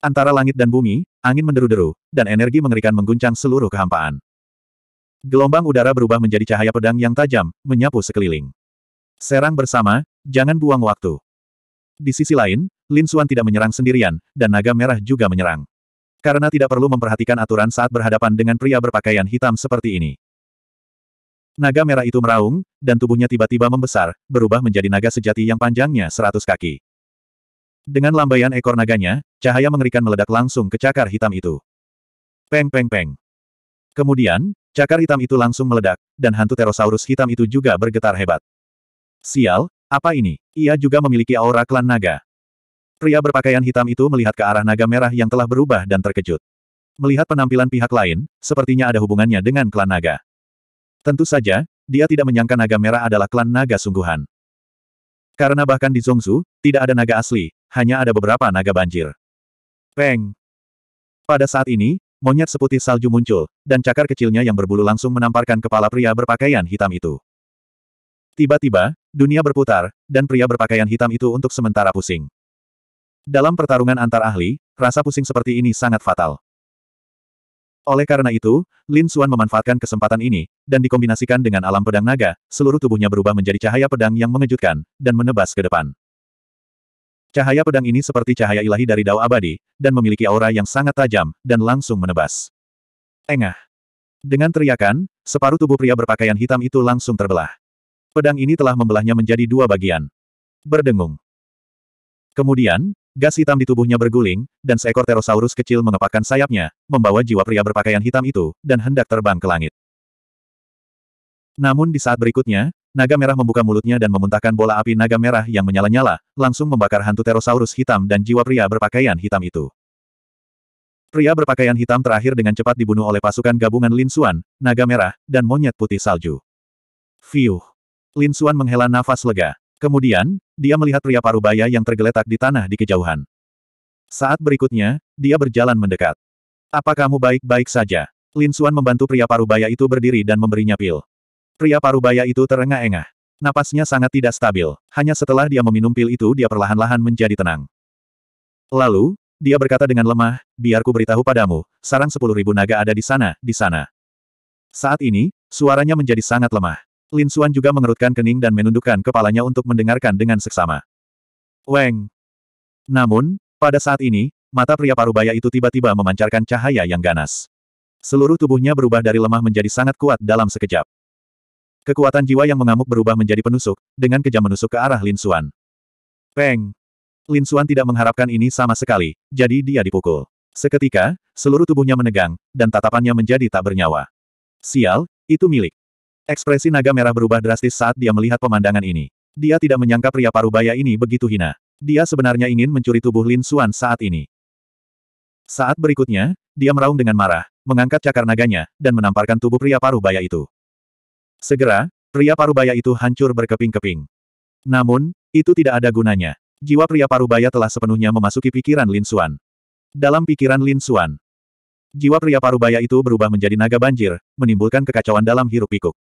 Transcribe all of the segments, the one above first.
Antara langit dan bumi, angin menderu-deru, dan energi mengerikan mengguncang seluruh kehampaan. Gelombang udara berubah menjadi cahaya pedang yang tajam, menyapu sekeliling. Serang bersama, jangan buang waktu. Di sisi lain, Lin Suan tidak menyerang sendirian, dan naga merah juga menyerang. Karena tidak perlu memperhatikan aturan saat berhadapan dengan pria berpakaian hitam seperti ini. Naga merah itu meraung, dan tubuhnya tiba-tiba membesar, berubah menjadi naga sejati yang panjangnya seratus kaki. Dengan lambaian ekor naganya, cahaya mengerikan meledak langsung ke cakar hitam itu. Peng peng peng. Kemudian, cakar hitam itu langsung meledak, dan hantu terosaurus hitam itu juga bergetar hebat. Sial, apa ini? Ia juga memiliki aura klan naga. Pria berpakaian hitam itu melihat ke arah naga merah yang telah berubah dan terkejut. Melihat penampilan pihak lain, sepertinya ada hubungannya dengan klan naga. Tentu saja, dia tidak menyangka naga merah adalah klan naga sungguhan. Karena bahkan di Zongzu, tidak ada naga asli, hanya ada beberapa naga banjir. Peng! Pada saat ini, monyet seputih salju muncul, dan cakar kecilnya yang berbulu langsung menamparkan kepala pria berpakaian hitam itu. Tiba-tiba, dunia berputar, dan pria berpakaian hitam itu untuk sementara pusing. Dalam pertarungan antar ahli, rasa pusing seperti ini sangat fatal. Oleh karena itu, Lin Xuan memanfaatkan kesempatan ini, dan dikombinasikan dengan alam pedang naga, seluruh tubuhnya berubah menjadi cahaya pedang yang mengejutkan, dan menebas ke depan. Cahaya pedang ini seperti cahaya ilahi dari Dao Abadi, dan memiliki aura yang sangat tajam, dan langsung menebas. Engah. Dengan teriakan, separuh tubuh pria berpakaian hitam itu langsung terbelah. Pedang ini telah membelahnya menjadi dua bagian. Berdengung. Kemudian, Gas hitam di tubuhnya berguling, dan seekor terosaurus kecil mengepakkan sayapnya, membawa jiwa pria berpakaian hitam itu, dan hendak terbang ke langit. Namun di saat berikutnya, naga merah membuka mulutnya dan memuntahkan bola api naga merah yang menyala-nyala, langsung membakar hantu terosaurus hitam dan jiwa pria berpakaian hitam itu. Pria berpakaian hitam terakhir dengan cepat dibunuh oleh pasukan gabungan Lin Xuan, naga merah, dan monyet putih salju. Fiuh! Lin Xuan menghela nafas lega. Kemudian, dia melihat pria parubaya yang tergeletak di tanah di kejauhan. Saat berikutnya, dia berjalan mendekat. Apa kamu baik-baik saja? Lin Suan membantu pria parubaya itu berdiri dan memberinya pil. Pria parubaya itu terengah-engah. Napasnya sangat tidak stabil. Hanya setelah dia meminum pil itu dia perlahan-lahan menjadi tenang. Lalu, dia berkata dengan lemah, Biarku beritahu padamu, sarang sepuluh ribu naga ada di sana, di sana. Saat ini, suaranya menjadi sangat lemah. Lin Xuan juga mengerutkan kening dan menundukkan kepalanya untuk mendengarkan dengan seksama. Weng! Namun, pada saat ini, mata pria parubaya itu tiba-tiba memancarkan cahaya yang ganas. Seluruh tubuhnya berubah dari lemah menjadi sangat kuat dalam sekejap. Kekuatan jiwa yang mengamuk berubah menjadi penusuk, dengan kejam menusuk ke arah Lin Xuan. Peng! Lin Xuan tidak mengharapkan ini sama sekali, jadi dia dipukul. Seketika, seluruh tubuhnya menegang, dan tatapannya menjadi tak bernyawa. Sial, itu milik. Ekspresi naga merah berubah drastis saat dia melihat pemandangan ini. Dia tidak menyangka pria parubaya ini begitu hina. Dia sebenarnya ingin mencuri tubuh Lin Xuan saat ini. Saat berikutnya, dia meraung dengan marah, mengangkat cakar naganya, dan menamparkan tubuh pria parubaya itu. Segera, pria parubaya itu hancur berkeping-keping. Namun, itu tidak ada gunanya. Jiwa pria parubaya telah sepenuhnya memasuki pikiran Lin Xuan. Dalam pikiran Lin Xuan, jiwa pria parubaya itu berubah menjadi naga banjir, menimbulkan kekacauan dalam hiruk-pikuk.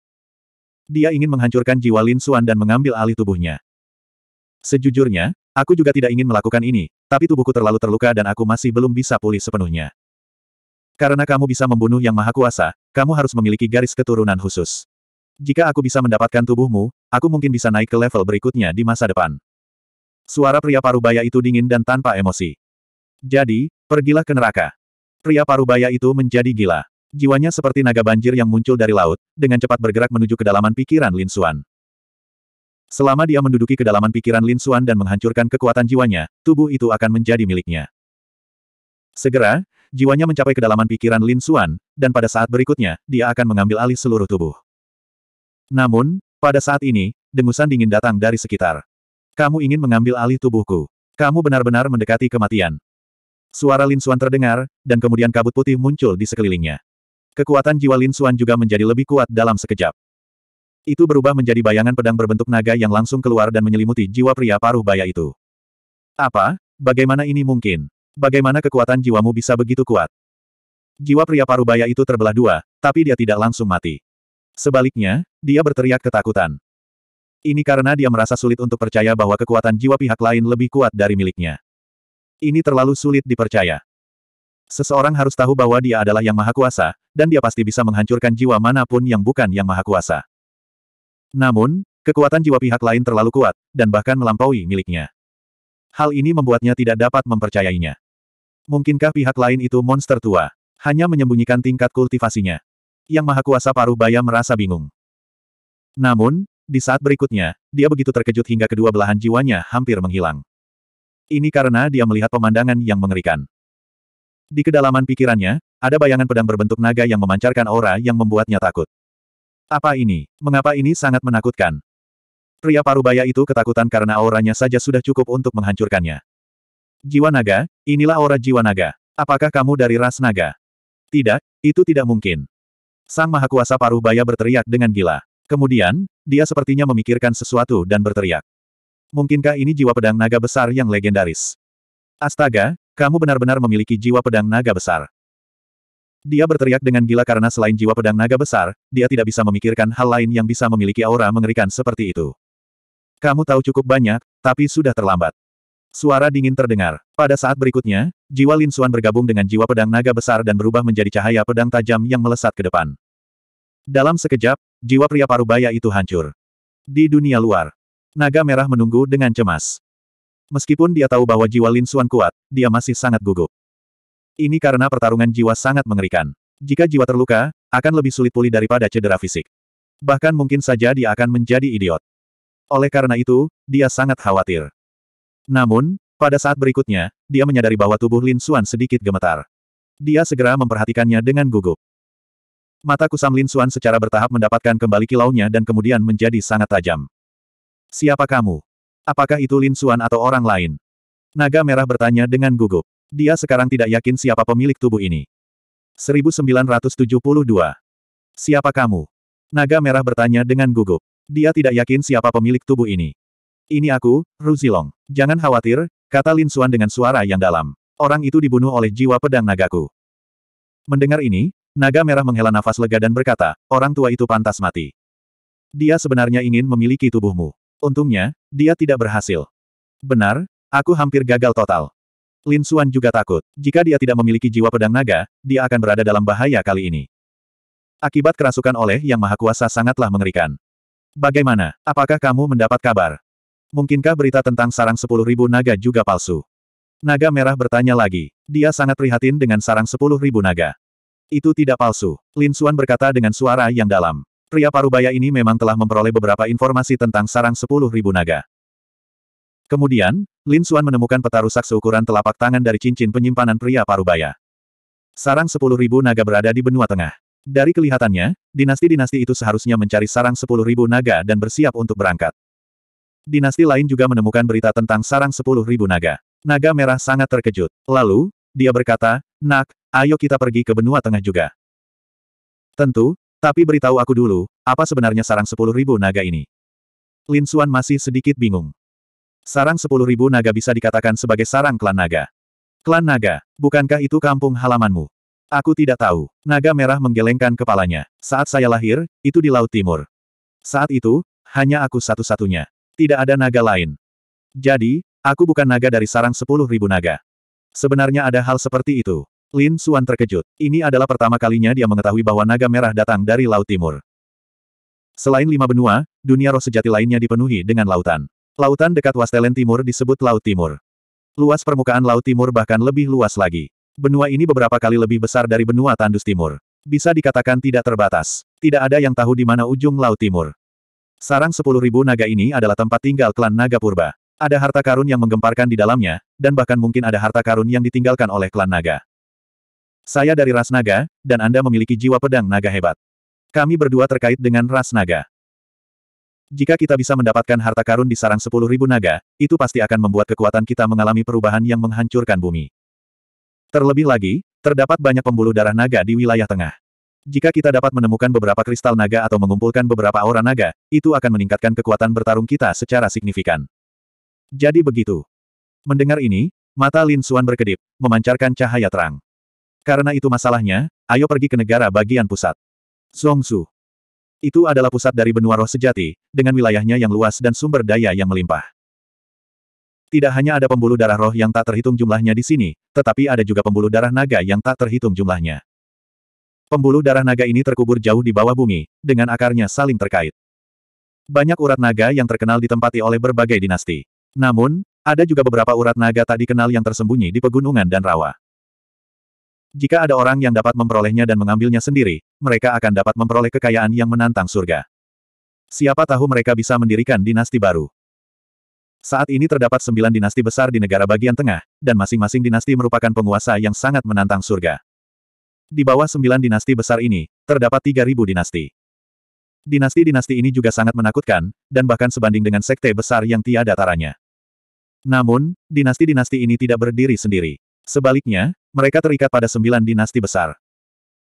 Dia ingin menghancurkan jiwa Lin Xuan dan mengambil alih tubuhnya. Sejujurnya, aku juga tidak ingin melakukan ini, tapi tubuhku terlalu terluka dan aku masih belum bisa pulih sepenuhnya. Karena kamu bisa membunuh yang maha kuasa, kamu harus memiliki garis keturunan khusus. Jika aku bisa mendapatkan tubuhmu, aku mungkin bisa naik ke level berikutnya di masa depan. Suara pria parubaya itu dingin dan tanpa emosi. Jadi, pergilah ke neraka. Pria parubaya itu menjadi gila. Jiwanya seperti naga banjir yang muncul dari laut, dengan cepat bergerak menuju kedalaman pikiran Lin Xuan. Selama dia menduduki kedalaman pikiran Lin Xuan dan menghancurkan kekuatan jiwanya, tubuh itu akan menjadi miliknya. Segera, jiwanya mencapai kedalaman pikiran Lin Xuan, dan pada saat berikutnya, dia akan mengambil alih seluruh tubuh. Namun, pada saat ini, dengusan dingin datang dari sekitar. Kamu ingin mengambil alih tubuhku. Kamu benar-benar mendekati kematian. Suara Lin Xuan terdengar, dan kemudian kabut putih muncul di sekelilingnya. Kekuatan jiwa Lin Suan juga menjadi lebih kuat dalam sekejap. Itu berubah menjadi bayangan pedang berbentuk naga yang langsung keluar dan menyelimuti jiwa pria paruh baya itu. Apa? Bagaimana ini mungkin? Bagaimana kekuatan jiwamu bisa begitu kuat? Jiwa pria paruh baya itu terbelah dua, tapi dia tidak langsung mati. Sebaliknya, dia berteriak ketakutan. Ini karena dia merasa sulit untuk percaya bahwa kekuatan jiwa pihak lain lebih kuat dari miliknya. Ini terlalu sulit dipercaya. Seseorang harus tahu bahwa dia adalah yang maha kuasa, dan dia pasti bisa menghancurkan jiwa manapun yang bukan yang maha kuasa. Namun, kekuatan jiwa pihak lain terlalu kuat, dan bahkan melampaui miliknya. Hal ini membuatnya tidak dapat mempercayainya. Mungkinkah pihak lain itu monster tua? Hanya menyembunyikan tingkat kultivasinya. Yang Maha Kuasa paruh baya merasa bingung. Namun, di saat berikutnya, dia begitu terkejut hingga kedua belahan jiwanya hampir menghilang. Ini karena dia melihat pemandangan yang mengerikan. Di kedalaman pikirannya, ada bayangan pedang berbentuk naga yang memancarkan aura yang membuatnya takut. Apa ini? Mengapa ini sangat menakutkan? Pria parubaya itu ketakutan karena auranya saja sudah cukup untuk menghancurkannya. Jiwa naga, inilah aura jiwa naga. Apakah kamu dari ras naga? Tidak, itu tidak mungkin. Sang Maha Kuasa Parubaya berteriak dengan gila. Kemudian, dia sepertinya memikirkan sesuatu dan berteriak. Mungkinkah ini jiwa pedang naga besar yang legendaris? Astaga, kamu benar-benar memiliki jiwa pedang naga besar. Dia berteriak dengan gila karena selain jiwa pedang naga besar, dia tidak bisa memikirkan hal lain yang bisa memiliki aura mengerikan seperti itu. Kamu tahu cukup banyak, tapi sudah terlambat. Suara dingin terdengar. Pada saat berikutnya, jiwa Lin Xuan bergabung dengan jiwa pedang naga besar dan berubah menjadi cahaya pedang tajam yang melesat ke depan. Dalam sekejap, jiwa pria parubaya itu hancur. Di dunia luar, naga merah menunggu dengan cemas. Meskipun dia tahu bahwa jiwa Lin Xuan kuat, dia masih sangat gugup. Ini karena pertarungan jiwa sangat mengerikan. Jika jiwa terluka, akan lebih sulit pulih daripada cedera fisik. Bahkan mungkin saja dia akan menjadi idiot. Oleh karena itu, dia sangat khawatir. Namun, pada saat berikutnya, dia menyadari bahwa tubuh Lin Xuan sedikit gemetar. Dia segera memperhatikannya dengan gugup. Mata kusam Lin Xuan secara bertahap mendapatkan kembali kilaunya dan kemudian menjadi sangat tajam. Siapa kamu? Apakah itu Lin Xuan atau orang lain? Naga merah bertanya dengan gugup. Dia sekarang tidak yakin siapa pemilik tubuh ini. 1972. Siapa kamu? Naga merah bertanya dengan gugup. Dia tidak yakin siapa pemilik tubuh ini. Ini aku, Ruzilong. Jangan khawatir, kata Lin Xuan dengan suara yang dalam. Orang itu dibunuh oleh jiwa pedang nagaku. Mendengar ini, naga merah menghela nafas lega dan berkata, orang tua itu pantas mati. Dia sebenarnya ingin memiliki tubuhmu. Untungnya, dia tidak berhasil. Benar, aku hampir gagal total. Lin Xuan juga takut, jika dia tidak memiliki jiwa pedang naga, dia akan berada dalam bahaya kali ini. Akibat kerasukan oleh Yang Maha Kuasa sangatlah mengerikan. Bagaimana, apakah kamu mendapat kabar? Mungkinkah berita tentang sarang sepuluh ribu naga juga palsu? Naga merah bertanya lagi. Dia sangat prihatin dengan sarang sepuluh ribu naga. Itu tidak palsu, Lin Xuan berkata dengan suara yang dalam pria parubaya ini memang telah memperoleh beberapa informasi tentang sarang sepuluh ribu naga. Kemudian, Lin Suan menemukan peta rusak seukuran telapak tangan dari cincin penyimpanan pria parubaya. Sarang sepuluh ribu naga berada di benua tengah. Dari kelihatannya, dinasti-dinasti itu seharusnya mencari sarang sepuluh ribu naga dan bersiap untuk berangkat. Dinasti lain juga menemukan berita tentang sarang sepuluh ribu naga. Naga merah sangat terkejut. Lalu, dia berkata, Nak, ayo kita pergi ke benua tengah juga. Tentu, tapi beritahu aku dulu, apa sebenarnya sarang sepuluh ribu naga ini? Lin Xuan masih sedikit bingung. Sarang sepuluh ribu naga bisa dikatakan sebagai sarang klan naga. Klan naga, bukankah itu kampung halamanmu? Aku tidak tahu. Naga merah menggelengkan kepalanya. Saat saya lahir, itu di Laut Timur. Saat itu, hanya aku satu-satunya. Tidak ada naga lain. Jadi, aku bukan naga dari sarang sepuluh ribu naga. Sebenarnya ada hal seperti itu. Lin Suan terkejut. Ini adalah pertama kalinya dia mengetahui bahwa naga merah datang dari Laut Timur. Selain lima benua, dunia roh sejati lainnya dipenuhi dengan lautan. Lautan dekat Wastelen Timur disebut Laut Timur. Luas permukaan Laut Timur bahkan lebih luas lagi. Benua ini beberapa kali lebih besar dari benua Tandus Timur. Bisa dikatakan tidak terbatas. Tidak ada yang tahu di mana ujung Laut Timur. Sarang sepuluh ribu naga ini adalah tempat tinggal klan naga purba. Ada harta karun yang menggemparkan di dalamnya, dan bahkan mungkin ada harta karun yang ditinggalkan oleh klan naga. Saya dari ras naga, dan Anda memiliki jiwa pedang naga hebat. Kami berdua terkait dengan ras naga. Jika kita bisa mendapatkan harta karun di sarang sepuluh ribu naga, itu pasti akan membuat kekuatan kita mengalami perubahan yang menghancurkan bumi. Terlebih lagi, terdapat banyak pembuluh darah naga di wilayah tengah. Jika kita dapat menemukan beberapa kristal naga atau mengumpulkan beberapa aura naga, itu akan meningkatkan kekuatan bertarung kita secara signifikan. Jadi begitu. Mendengar ini, mata Lin Xuan berkedip, memancarkan cahaya terang. Karena itu masalahnya, ayo pergi ke negara bagian pusat. Zongsu. Itu adalah pusat dari benua roh sejati, dengan wilayahnya yang luas dan sumber daya yang melimpah. Tidak hanya ada pembuluh darah roh yang tak terhitung jumlahnya di sini, tetapi ada juga pembuluh darah naga yang tak terhitung jumlahnya. Pembuluh darah naga ini terkubur jauh di bawah bumi, dengan akarnya saling terkait. Banyak urat naga yang terkenal ditempati oleh berbagai dinasti. Namun, ada juga beberapa urat naga tak dikenal yang tersembunyi di pegunungan dan rawa. Jika ada orang yang dapat memperolehnya dan mengambilnya sendiri, mereka akan dapat memperoleh kekayaan yang menantang surga. Siapa tahu mereka bisa mendirikan dinasti baru. Saat ini terdapat sembilan dinasti besar di negara bagian tengah, dan masing-masing dinasti merupakan penguasa yang sangat menantang surga. Di bawah sembilan dinasti besar ini, terdapat tiga ribu dinasti. Dinasti-dinasti ini juga sangat menakutkan, dan bahkan sebanding dengan sekte besar yang tiada taranya. Namun, dinasti-dinasti ini tidak berdiri sendiri. Sebaliknya, mereka terikat pada sembilan dinasti besar.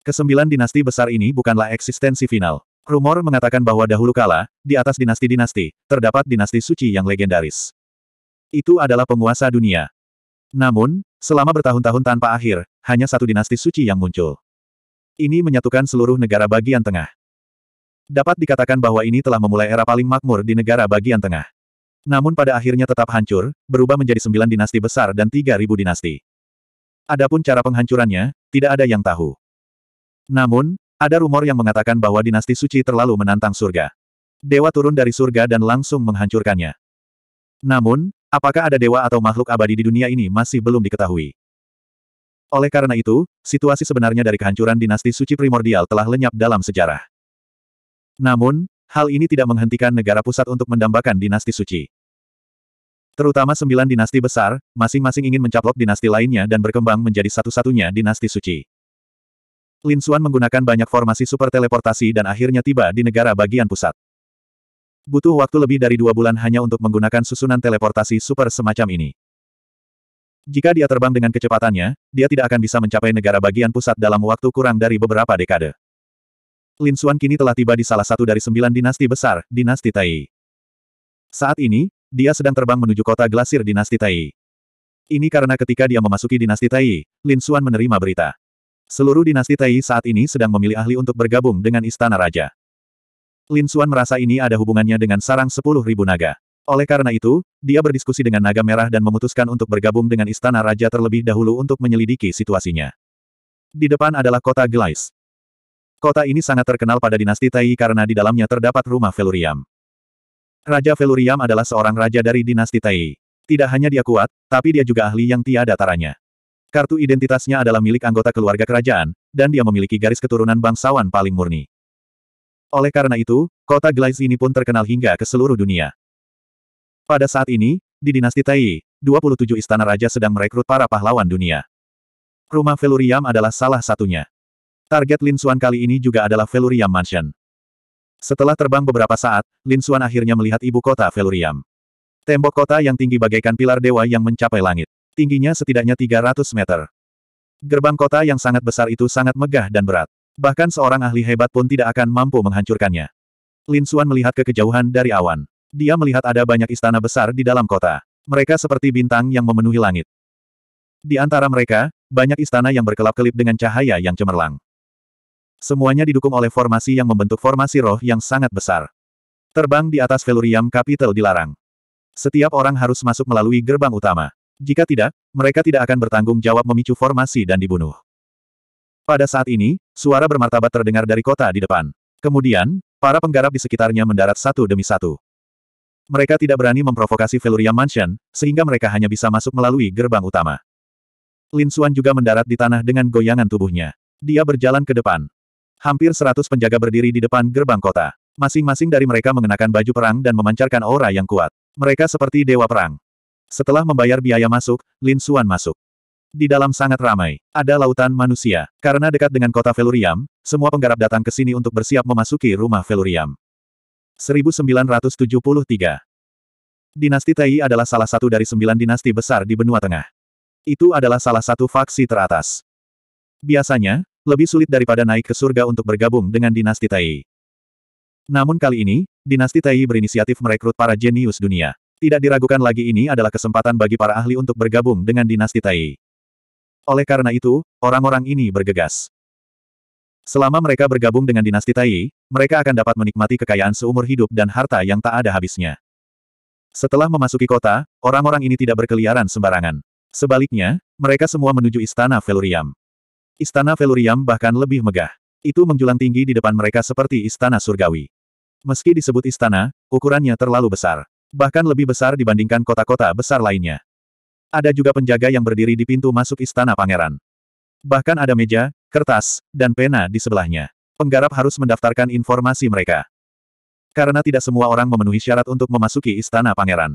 Kesembilan dinasti besar ini bukanlah eksistensi final. Rumor mengatakan bahwa dahulu kala, di atas dinasti-dinasti, terdapat dinasti suci yang legendaris. Itu adalah penguasa dunia. Namun, selama bertahun-tahun tanpa akhir, hanya satu dinasti suci yang muncul. Ini menyatukan seluruh negara bagian tengah. Dapat dikatakan bahwa ini telah memulai era paling makmur di negara bagian tengah. Namun pada akhirnya tetap hancur, berubah menjadi sembilan dinasti besar dan tiga ribu dinasti. Adapun cara penghancurannya, tidak ada yang tahu. Namun, ada rumor yang mengatakan bahwa dinasti suci terlalu menantang surga. Dewa turun dari surga dan langsung menghancurkannya. Namun, apakah ada dewa atau makhluk abadi di dunia ini masih belum diketahui. Oleh karena itu, situasi sebenarnya dari kehancuran dinasti suci primordial telah lenyap dalam sejarah. Namun, hal ini tidak menghentikan negara pusat untuk mendambakan dinasti suci. Terutama sembilan dinasti besar, masing-masing ingin mencaplok dinasti lainnya dan berkembang menjadi satu-satunya dinasti suci. Lin Xuan menggunakan banyak formasi super teleportasi dan akhirnya tiba di negara bagian pusat. Butuh waktu lebih dari dua bulan hanya untuk menggunakan susunan teleportasi super semacam ini. Jika dia terbang dengan kecepatannya, dia tidak akan bisa mencapai negara bagian pusat dalam waktu kurang dari beberapa dekade. Lin Xuan kini telah tiba di salah satu dari sembilan dinasti besar, dinasti Tai. Saat ini, dia sedang terbang menuju kota glasir dinasti Tai. Ini karena ketika dia memasuki dinasti Tai, Lin Xuan menerima berita. Seluruh dinasti Tai saat ini sedang memilih ahli untuk bergabung dengan Istana Raja. Lin Xuan merasa ini ada hubungannya dengan sarang sepuluh ribu naga. Oleh karena itu, dia berdiskusi dengan naga merah dan memutuskan untuk bergabung dengan Istana Raja terlebih dahulu untuk menyelidiki situasinya. Di depan adalah kota Glais. Kota ini sangat terkenal pada dinasti Tai karena di dalamnya terdapat rumah Velurium. Raja Veluriam adalah seorang raja dari dinasti Tai. Tidak hanya dia kuat, tapi dia juga ahli yang tiada taranya. Kartu identitasnya adalah milik anggota keluarga kerajaan, dan dia memiliki garis keturunan bangsawan paling murni. Oleh karena itu, kota Glaze ini pun terkenal hingga ke seluruh dunia. Pada saat ini, di dinasti Tai, 27 istana raja sedang merekrut para pahlawan dunia. Rumah Veluriam adalah salah satunya. Target Lin Xuan kali ini juga adalah Veluriam Mansion. Setelah terbang beberapa saat, Lin Xuan akhirnya melihat ibu kota Veluriam. Tembok kota yang tinggi bagaikan pilar dewa yang mencapai langit. Tingginya setidaknya 300 meter. Gerbang kota yang sangat besar itu sangat megah dan berat. Bahkan seorang ahli hebat pun tidak akan mampu menghancurkannya. Lin Xuan melihat ke kejauhan dari awan. Dia melihat ada banyak istana besar di dalam kota. Mereka seperti bintang yang memenuhi langit. Di antara mereka, banyak istana yang berkelap-kelip dengan cahaya yang cemerlang. Semuanya didukung oleh formasi yang membentuk formasi roh yang sangat besar. Terbang di atas Velurium Capital dilarang. Setiap orang harus masuk melalui gerbang utama. Jika tidak, mereka tidak akan bertanggung jawab memicu formasi dan dibunuh. Pada saat ini, suara bermartabat terdengar dari kota di depan. Kemudian, para penggarap di sekitarnya mendarat satu demi satu. Mereka tidak berani memprovokasi Veluria Mansion, sehingga mereka hanya bisa masuk melalui gerbang utama. Lin Xuan juga mendarat di tanah dengan goyangan tubuhnya. Dia berjalan ke depan. Hampir seratus penjaga berdiri di depan gerbang kota. Masing-masing dari mereka mengenakan baju perang dan memancarkan aura yang kuat. Mereka seperti dewa perang. Setelah membayar biaya masuk, Lin Xuan masuk. Di dalam sangat ramai, ada lautan manusia. Karena dekat dengan kota Veluriam, semua penggarap datang ke sini untuk bersiap memasuki rumah Veluriam. 1973 Dinasti Tai adalah salah satu dari sembilan dinasti besar di benua tengah. Itu adalah salah satu faksi teratas. Biasanya, lebih sulit daripada naik ke surga untuk bergabung dengan dinasti Tai. Namun kali ini, dinasti Tai berinisiatif merekrut para jenius dunia. Tidak diragukan lagi ini adalah kesempatan bagi para ahli untuk bergabung dengan dinasti Tai. Oleh karena itu, orang-orang ini bergegas. Selama mereka bergabung dengan dinasti Tai, mereka akan dapat menikmati kekayaan seumur hidup dan harta yang tak ada habisnya. Setelah memasuki kota, orang-orang ini tidak berkeliaran sembarangan. Sebaliknya, mereka semua menuju istana Veluriam. Istana Veluriam bahkan lebih megah. Itu menjulang tinggi di depan mereka seperti istana surgawi. Meski disebut istana, ukurannya terlalu besar. Bahkan lebih besar dibandingkan kota-kota besar lainnya. Ada juga penjaga yang berdiri di pintu masuk istana pangeran. Bahkan ada meja, kertas, dan pena di sebelahnya. Penggarap harus mendaftarkan informasi mereka. Karena tidak semua orang memenuhi syarat untuk memasuki istana pangeran.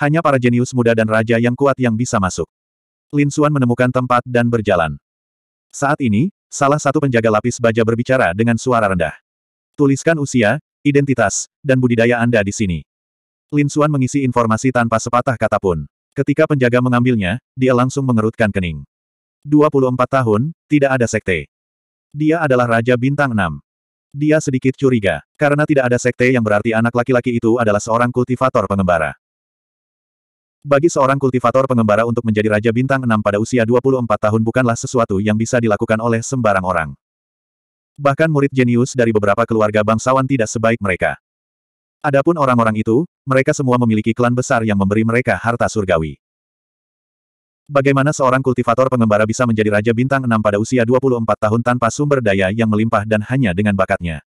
Hanya para jenius muda dan raja yang kuat yang bisa masuk. Lin Suan menemukan tempat dan berjalan. Saat ini, salah satu penjaga lapis baja berbicara dengan suara rendah. Tuliskan usia, identitas, dan budidaya Anda di sini. Lin Xuan mengisi informasi tanpa sepatah kata pun. Ketika penjaga mengambilnya, dia langsung mengerutkan kening. 24 tahun, tidak ada sekte. Dia adalah Raja Bintang 6. Dia sedikit curiga, karena tidak ada sekte yang berarti anak laki-laki itu adalah seorang kultivator pengembara. Bagi seorang kultivator pengembara untuk menjadi Raja Bintang 6 pada usia 24 tahun bukanlah sesuatu yang bisa dilakukan oleh sembarang orang. Bahkan murid jenius dari beberapa keluarga bangsawan tidak sebaik mereka. Adapun orang-orang itu, mereka semua memiliki klan besar yang memberi mereka harta surgawi. Bagaimana seorang kultivator pengembara bisa menjadi Raja Bintang 6 pada usia 24 tahun tanpa sumber daya yang melimpah dan hanya dengan bakatnya?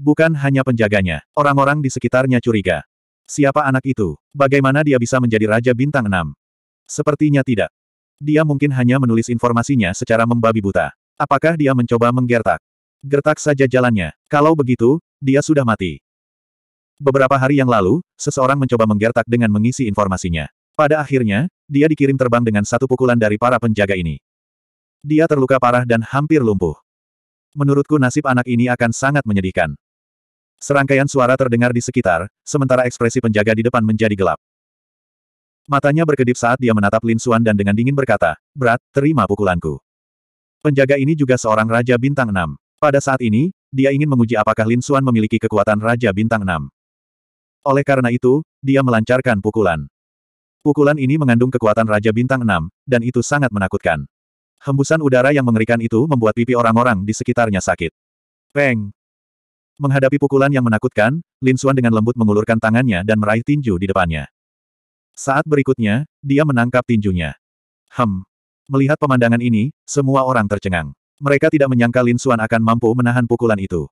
Bukan hanya penjaganya, orang-orang di sekitarnya curiga. Siapa anak itu? Bagaimana dia bisa menjadi Raja Bintang 6? Sepertinya tidak. Dia mungkin hanya menulis informasinya secara membabi buta. Apakah dia mencoba menggertak? Gertak saja jalannya. Kalau begitu, dia sudah mati. Beberapa hari yang lalu, seseorang mencoba menggertak dengan mengisi informasinya. Pada akhirnya, dia dikirim terbang dengan satu pukulan dari para penjaga ini. Dia terluka parah dan hampir lumpuh. Menurutku nasib anak ini akan sangat menyedihkan. Serangkaian suara terdengar di sekitar, sementara ekspresi penjaga di depan menjadi gelap. Matanya berkedip saat dia menatap Lin Suan dan dengan dingin berkata, Berat, terima pukulanku. Penjaga ini juga seorang Raja Bintang 6. Pada saat ini, dia ingin menguji apakah Lin Suan memiliki kekuatan Raja Bintang 6. Oleh karena itu, dia melancarkan pukulan. Pukulan ini mengandung kekuatan Raja Bintang 6, dan itu sangat menakutkan. Hembusan udara yang mengerikan itu membuat pipi orang-orang di sekitarnya sakit. Peng! Menghadapi pukulan yang menakutkan, Lin Xuan dengan lembut mengulurkan tangannya dan meraih tinju di depannya. Saat berikutnya, dia menangkap tinjunya. Hem. Melihat pemandangan ini, semua orang tercengang. Mereka tidak menyangka Lin Xuan akan mampu menahan pukulan itu.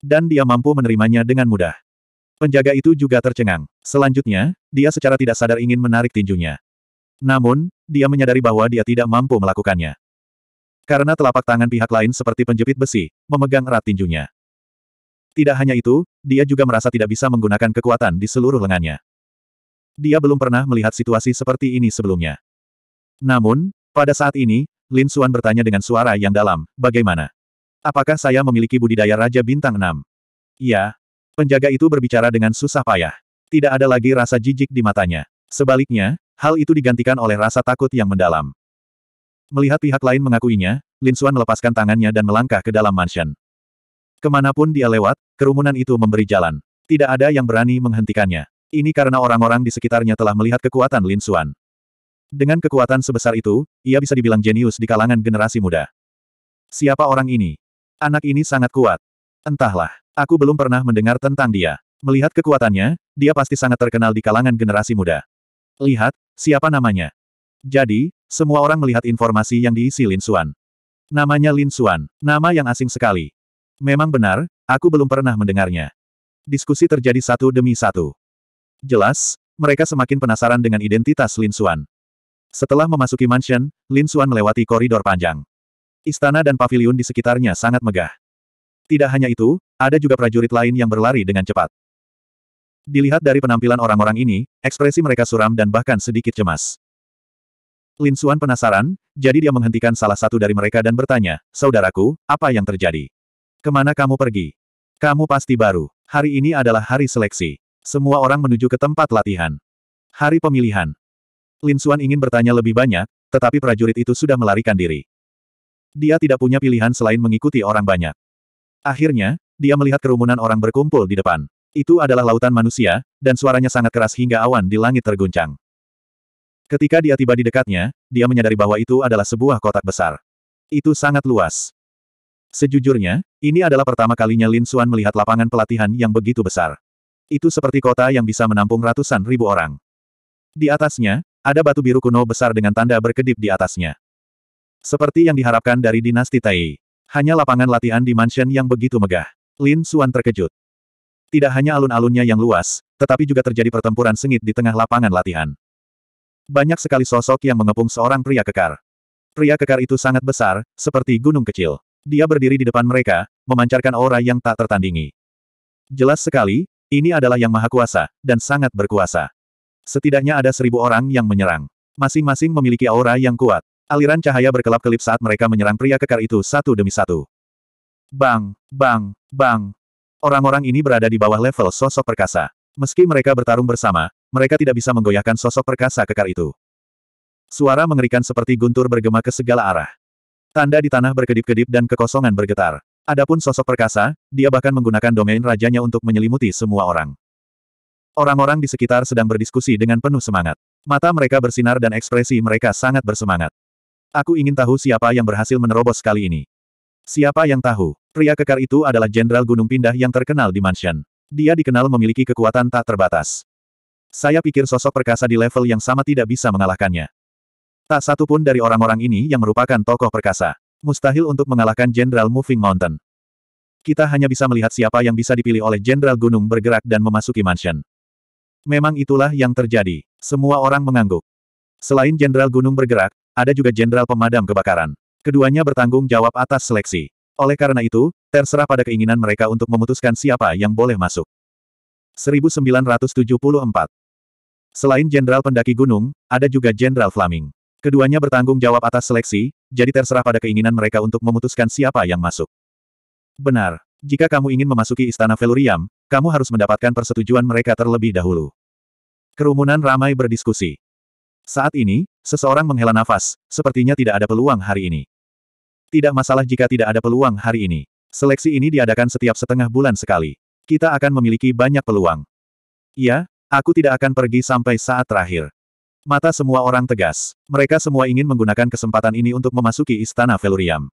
Dan dia mampu menerimanya dengan mudah. Penjaga itu juga tercengang. Selanjutnya, dia secara tidak sadar ingin menarik tinjunya. Namun, dia menyadari bahwa dia tidak mampu melakukannya. Karena telapak tangan pihak lain seperti penjepit besi, memegang erat tinjunya. Tidak hanya itu, dia juga merasa tidak bisa menggunakan kekuatan di seluruh lengannya. Dia belum pernah melihat situasi seperti ini sebelumnya. Namun, pada saat ini, Lin Xuan bertanya dengan suara yang dalam, bagaimana? Apakah saya memiliki budidaya Raja Bintang 6? "Ya," Penjaga itu berbicara dengan susah payah. Tidak ada lagi rasa jijik di matanya. Sebaliknya, hal itu digantikan oleh rasa takut yang mendalam. Melihat pihak lain mengakuinya, Lin Xuan melepaskan tangannya dan melangkah ke dalam mansion. Kemanapun dia lewat, kerumunan itu memberi jalan. Tidak ada yang berani menghentikannya. Ini karena orang-orang di sekitarnya telah melihat kekuatan Lin Xuan. Dengan kekuatan sebesar itu, ia bisa dibilang jenius di kalangan generasi muda. Siapa orang ini? Anak ini sangat kuat. Entahlah, aku belum pernah mendengar tentang dia. Melihat kekuatannya, dia pasti sangat terkenal di kalangan generasi muda. Lihat, siapa namanya? Jadi, semua orang melihat informasi yang diisi Lin Xuan. Namanya Lin Xuan, nama yang asing sekali. Memang benar, aku belum pernah mendengarnya. Diskusi terjadi satu demi satu. Jelas, mereka semakin penasaran dengan identitas Lin Xuan. Setelah memasuki mansion, Lin Xuan melewati koridor panjang. Istana dan paviliun di sekitarnya sangat megah. Tidak hanya itu, ada juga prajurit lain yang berlari dengan cepat. Dilihat dari penampilan orang-orang ini, ekspresi mereka suram dan bahkan sedikit cemas. Lin Xuan penasaran, jadi dia menghentikan salah satu dari mereka dan bertanya, Saudaraku, apa yang terjadi? Kemana kamu pergi? Kamu pasti baru. Hari ini adalah hari seleksi. Semua orang menuju ke tempat latihan. Hari pemilihan. Lin Suan ingin bertanya lebih banyak, tetapi prajurit itu sudah melarikan diri. Dia tidak punya pilihan selain mengikuti orang banyak. Akhirnya, dia melihat kerumunan orang berkumpul di depan. Itu adalah lautan manusia, dan suaranya sangat keras hingga awan di langit terguncang. Ketika dia tiba di dekatnya, dia menyadari bahwa itu adalah sebuah kotak besar. Itu sangat luas. Sejujurnya, ini adalah pertama kalinya Lin Xuan melihat lapangan pelatihan yang begitu besar. Itu seperti kota yang bisa menampung ratusan ribu orang. Di atasnya, ada batu biru kuno besar dengan tanda berkedip di atasnya. Seperti yang diharapkan dari dinasti Tai. Hanya lapangan latihan di mansion yang begitu megah. Lin Xuan terkejut. Tidak hanya alun-alunnya yang luas, tetapi juga terjadi pertempuran sengit di tengah lapangan latihan. Banyak sekali sosok yang mengepung seorang pria kekar. Pria kekar itu sangat besar, seperti gunung kecil. Dia berdiri di depan mereka, memancarkan aura yang tak tertandingi. Jelas sekali, ini adalah yang maha kuasa, dan sangat berkuasa. Setidaknya ada seribu orang yang menyerang. Masing-masing memiliki aura yang kuat. Aliran cahaya berkelap-kelip saat mereka menyerang pria kekar itu satu demi satu. Bang, bang, bang. Orang-orang ini berada di bawah level sosok perkasa. Meski mereka bertarung bersama, mereka tidak bisa menggoyahkan sosok perkasa kekar itu. Suara mengerikan seperti guntur bergema ke segala arah. Tanda di tanah berkedip-kedip dan kekosongan bergetar. Adapun sosok perkasa, dia bahkan menggunakan domain rajanya untuk menyelimuti semua orang. Orang-orang di sekitar sedang berdiskusi dengan penuh semangat. Mata mereka bersinar dan ekspresi mereka sangat bersemangat. Aku ingin tahu siapa yang berhasil menerobos kali ini. Siapa yang tahu? Pria kekar itu adalah Jenderal Gunung Pindah yang terkenal di mansion. Dia dikenal memiliki kekuatan tak terbatas. Saya pikir sosok perkasa di level yang sama tidak bisa mengalahkannya. Tak satu pun dari orang-orang ini yang merupakan tokoh perkasa. Mustahil untuk mengalahkan Jenderal Moving Mountain. Kita hanya bisa melihat siapa yang bisa dipilih oleh Jenderal Gunung bergerak dan memasuki mansion. Memang itulah yang terjadi. Semua orang mengangguk. Selain Jenderal Gunung bergerak, ada juga Jenderal Pemadam Kebakaran. Keduanya bertanggung jawab atas seleksi. Oleh karena itu, terserah pada keinginan mereka untuk memutuskan siapa yang boleh masuk. 1974 Selain Jenderal Pendaki Gunung, ada juga Jenderal Flaming. Keduanya bertanggung jawab atas seleksi, jadi terserah pada keinginan mereka untuk memutuskan siapa yang masuk. Benar. Jika kamu ingin memasuki Istana Velurium, kamu harus mendapatkan persetujuan mereka terlebih dahulu. Kerumunan ramai berdiskusi. Saat ini, seseorang menghela nafas, sepertinya tidak ada peluang hari ini. Tidak masalah jika tidak ada peluang hari ini. Seleksi ini diadakan setiap setengah bulan sekali. Kita akan memiliki banyak peluang. Iya, aku tidak akan pergi sampai saat terakhir. Mata semua orang tegas. Mereka semua ingin menggunakan kesempatan ini untuk memasuki Istana Veluriam.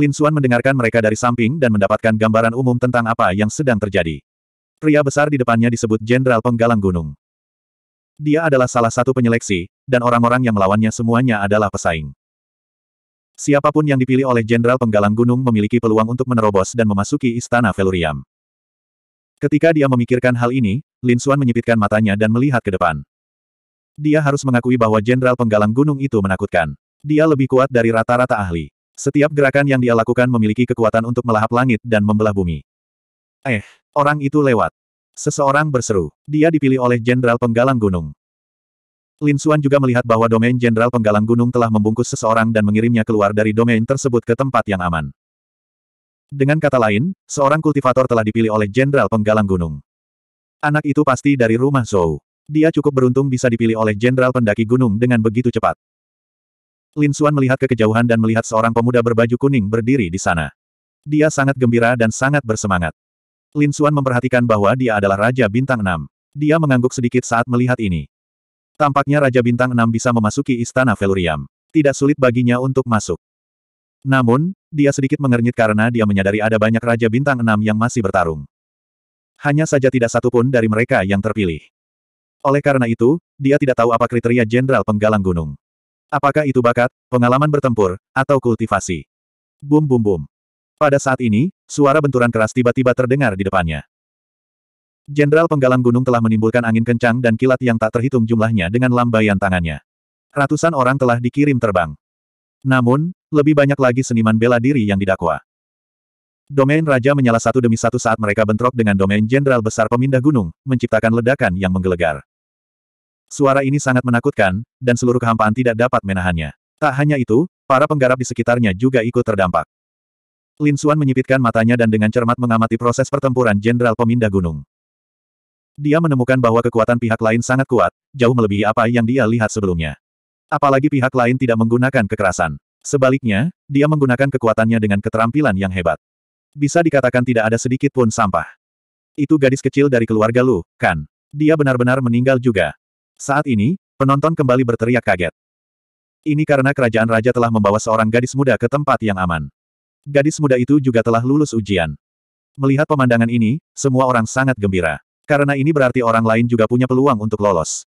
Lin Xuan mendengarkan mereka dari samping dan mendapatkan gambaran umum tentang apa yang sedang terjadi. Pria besar di depannya disebut Jenderal Penggalang Gunung. Dia adalah salah satu penyeleksi, dan orang-orang yang melawannya semuanya adalah pesaing. Siapapun yang dipilih oleh Jenderal Penggalang Gunung memiliki peluang untuk menerobos dan memasuki Istana Veluriam. Ketika dia memikirkan hal ini, Lin Xuan menyipitkan matanya dan melihat ke depan. Dia harus mengakui bahwa jenderal penggalang gunung itu menakutkan. Dia lebih kuat dari rata-rata ahli. Setiap gerakan yang dia lakukan memiliki kekuatan untuk melahap langit dan membelah bumi. Eh, orang itu lewat. Seseorang berseru. Dia dipilih oleh Jenderal Penggalang Gunung. Lin Xuan juga melihat bahwa domain Jenderal Penggalang Gunung telah membungkus seseorang dan mengirimnya keluar dari domain tersebut ke tempat yang aman. Dengan kata lain, seorang kultivator telah dipilih oleh Jenderal Penggalang Gunung. Anak itu pasti dari rumah Zhou. Dia cukup beruntung bisa dipilih oleh jenderal pendaki gunung dengan begitu cepat. Lin Xuan melihat ke kejauhan dan melihat seorang pemuda berbaju kuning berdiri di sana. Dia sangat gembira dan sangat bersemangat. Lin Xuan memperhatikan bahwa dia adalah Raja Bintang Enam. Dia mengangguk sedikit saat melihat ini. Tampaknya Raja Bintang Enam bisa memasuki Istana Veluriam. Tidak sulit baginya untuk masuk. Namun, dia sedikit mengernyit karena dia menyadari ada banyak Raja Bintang Enam yang masih bertarung. Hanya saja tidak satu pun dari mereka yang terpilih. Oleh karena itu, dia tidak tahu apa kriteria jenderal penggalang gunung. Apakah itu bakat, pengalaman bertempur, atau kultivasi? Bum bum bum. Pada saat ini, suara benturan keras tiba-tiba terdengar di depannya. Jenderal penggalang gunung telah menimbulkan angin kencang dan kilat yang tak terhitung jumlahnya dengan lambaian tangannya. Ratusan orang telah dikirim terbang. Namun, lebih banyak lagi seniman bela diri yang didakwa. Domain raja menyala satu demi satu saat mereka bentrok dengan domain jenderal besar pemindah gunung, menciptakan ledakan yang menggelegar. Suara ini sangat menakutkan, dan seluruh kehampaan tidak dapat menahannya. Tak hanya itu, para penggarap di sekitarnya juga ikut terdampak. Lin Xuan menyipitkan matanya dan dengan cermat mengamati proses pertempuran Jenderal Pemindah Gunung. Dia menemukan bahwa kekuatan pihak lain sangat kuat, jauh melebihi apa yang dia lihat sebelumnya. Apalagi pihak lain tidak menggunakan kekerasan. Sebaliknya, dia menggunakan kekuatannya dengan keterampilan yang hebat. Bisa dikatakan tidak ada sedikit pun sampah. Itu gadis kecil dari keluarga Lu, kan? Dia benar-benar meninggal juga. Saat ini, penonton kembali berteriak kaget. Ini karena kerajaan raja telah membawa seorang gadis muda ke tempat yang aman. Gadis muda itu juga telah lulus ujian. Melihat pemandangan ini, semua orang sangat gembira. Karena ini berarti orang lain juga punya peluang untuk lolos.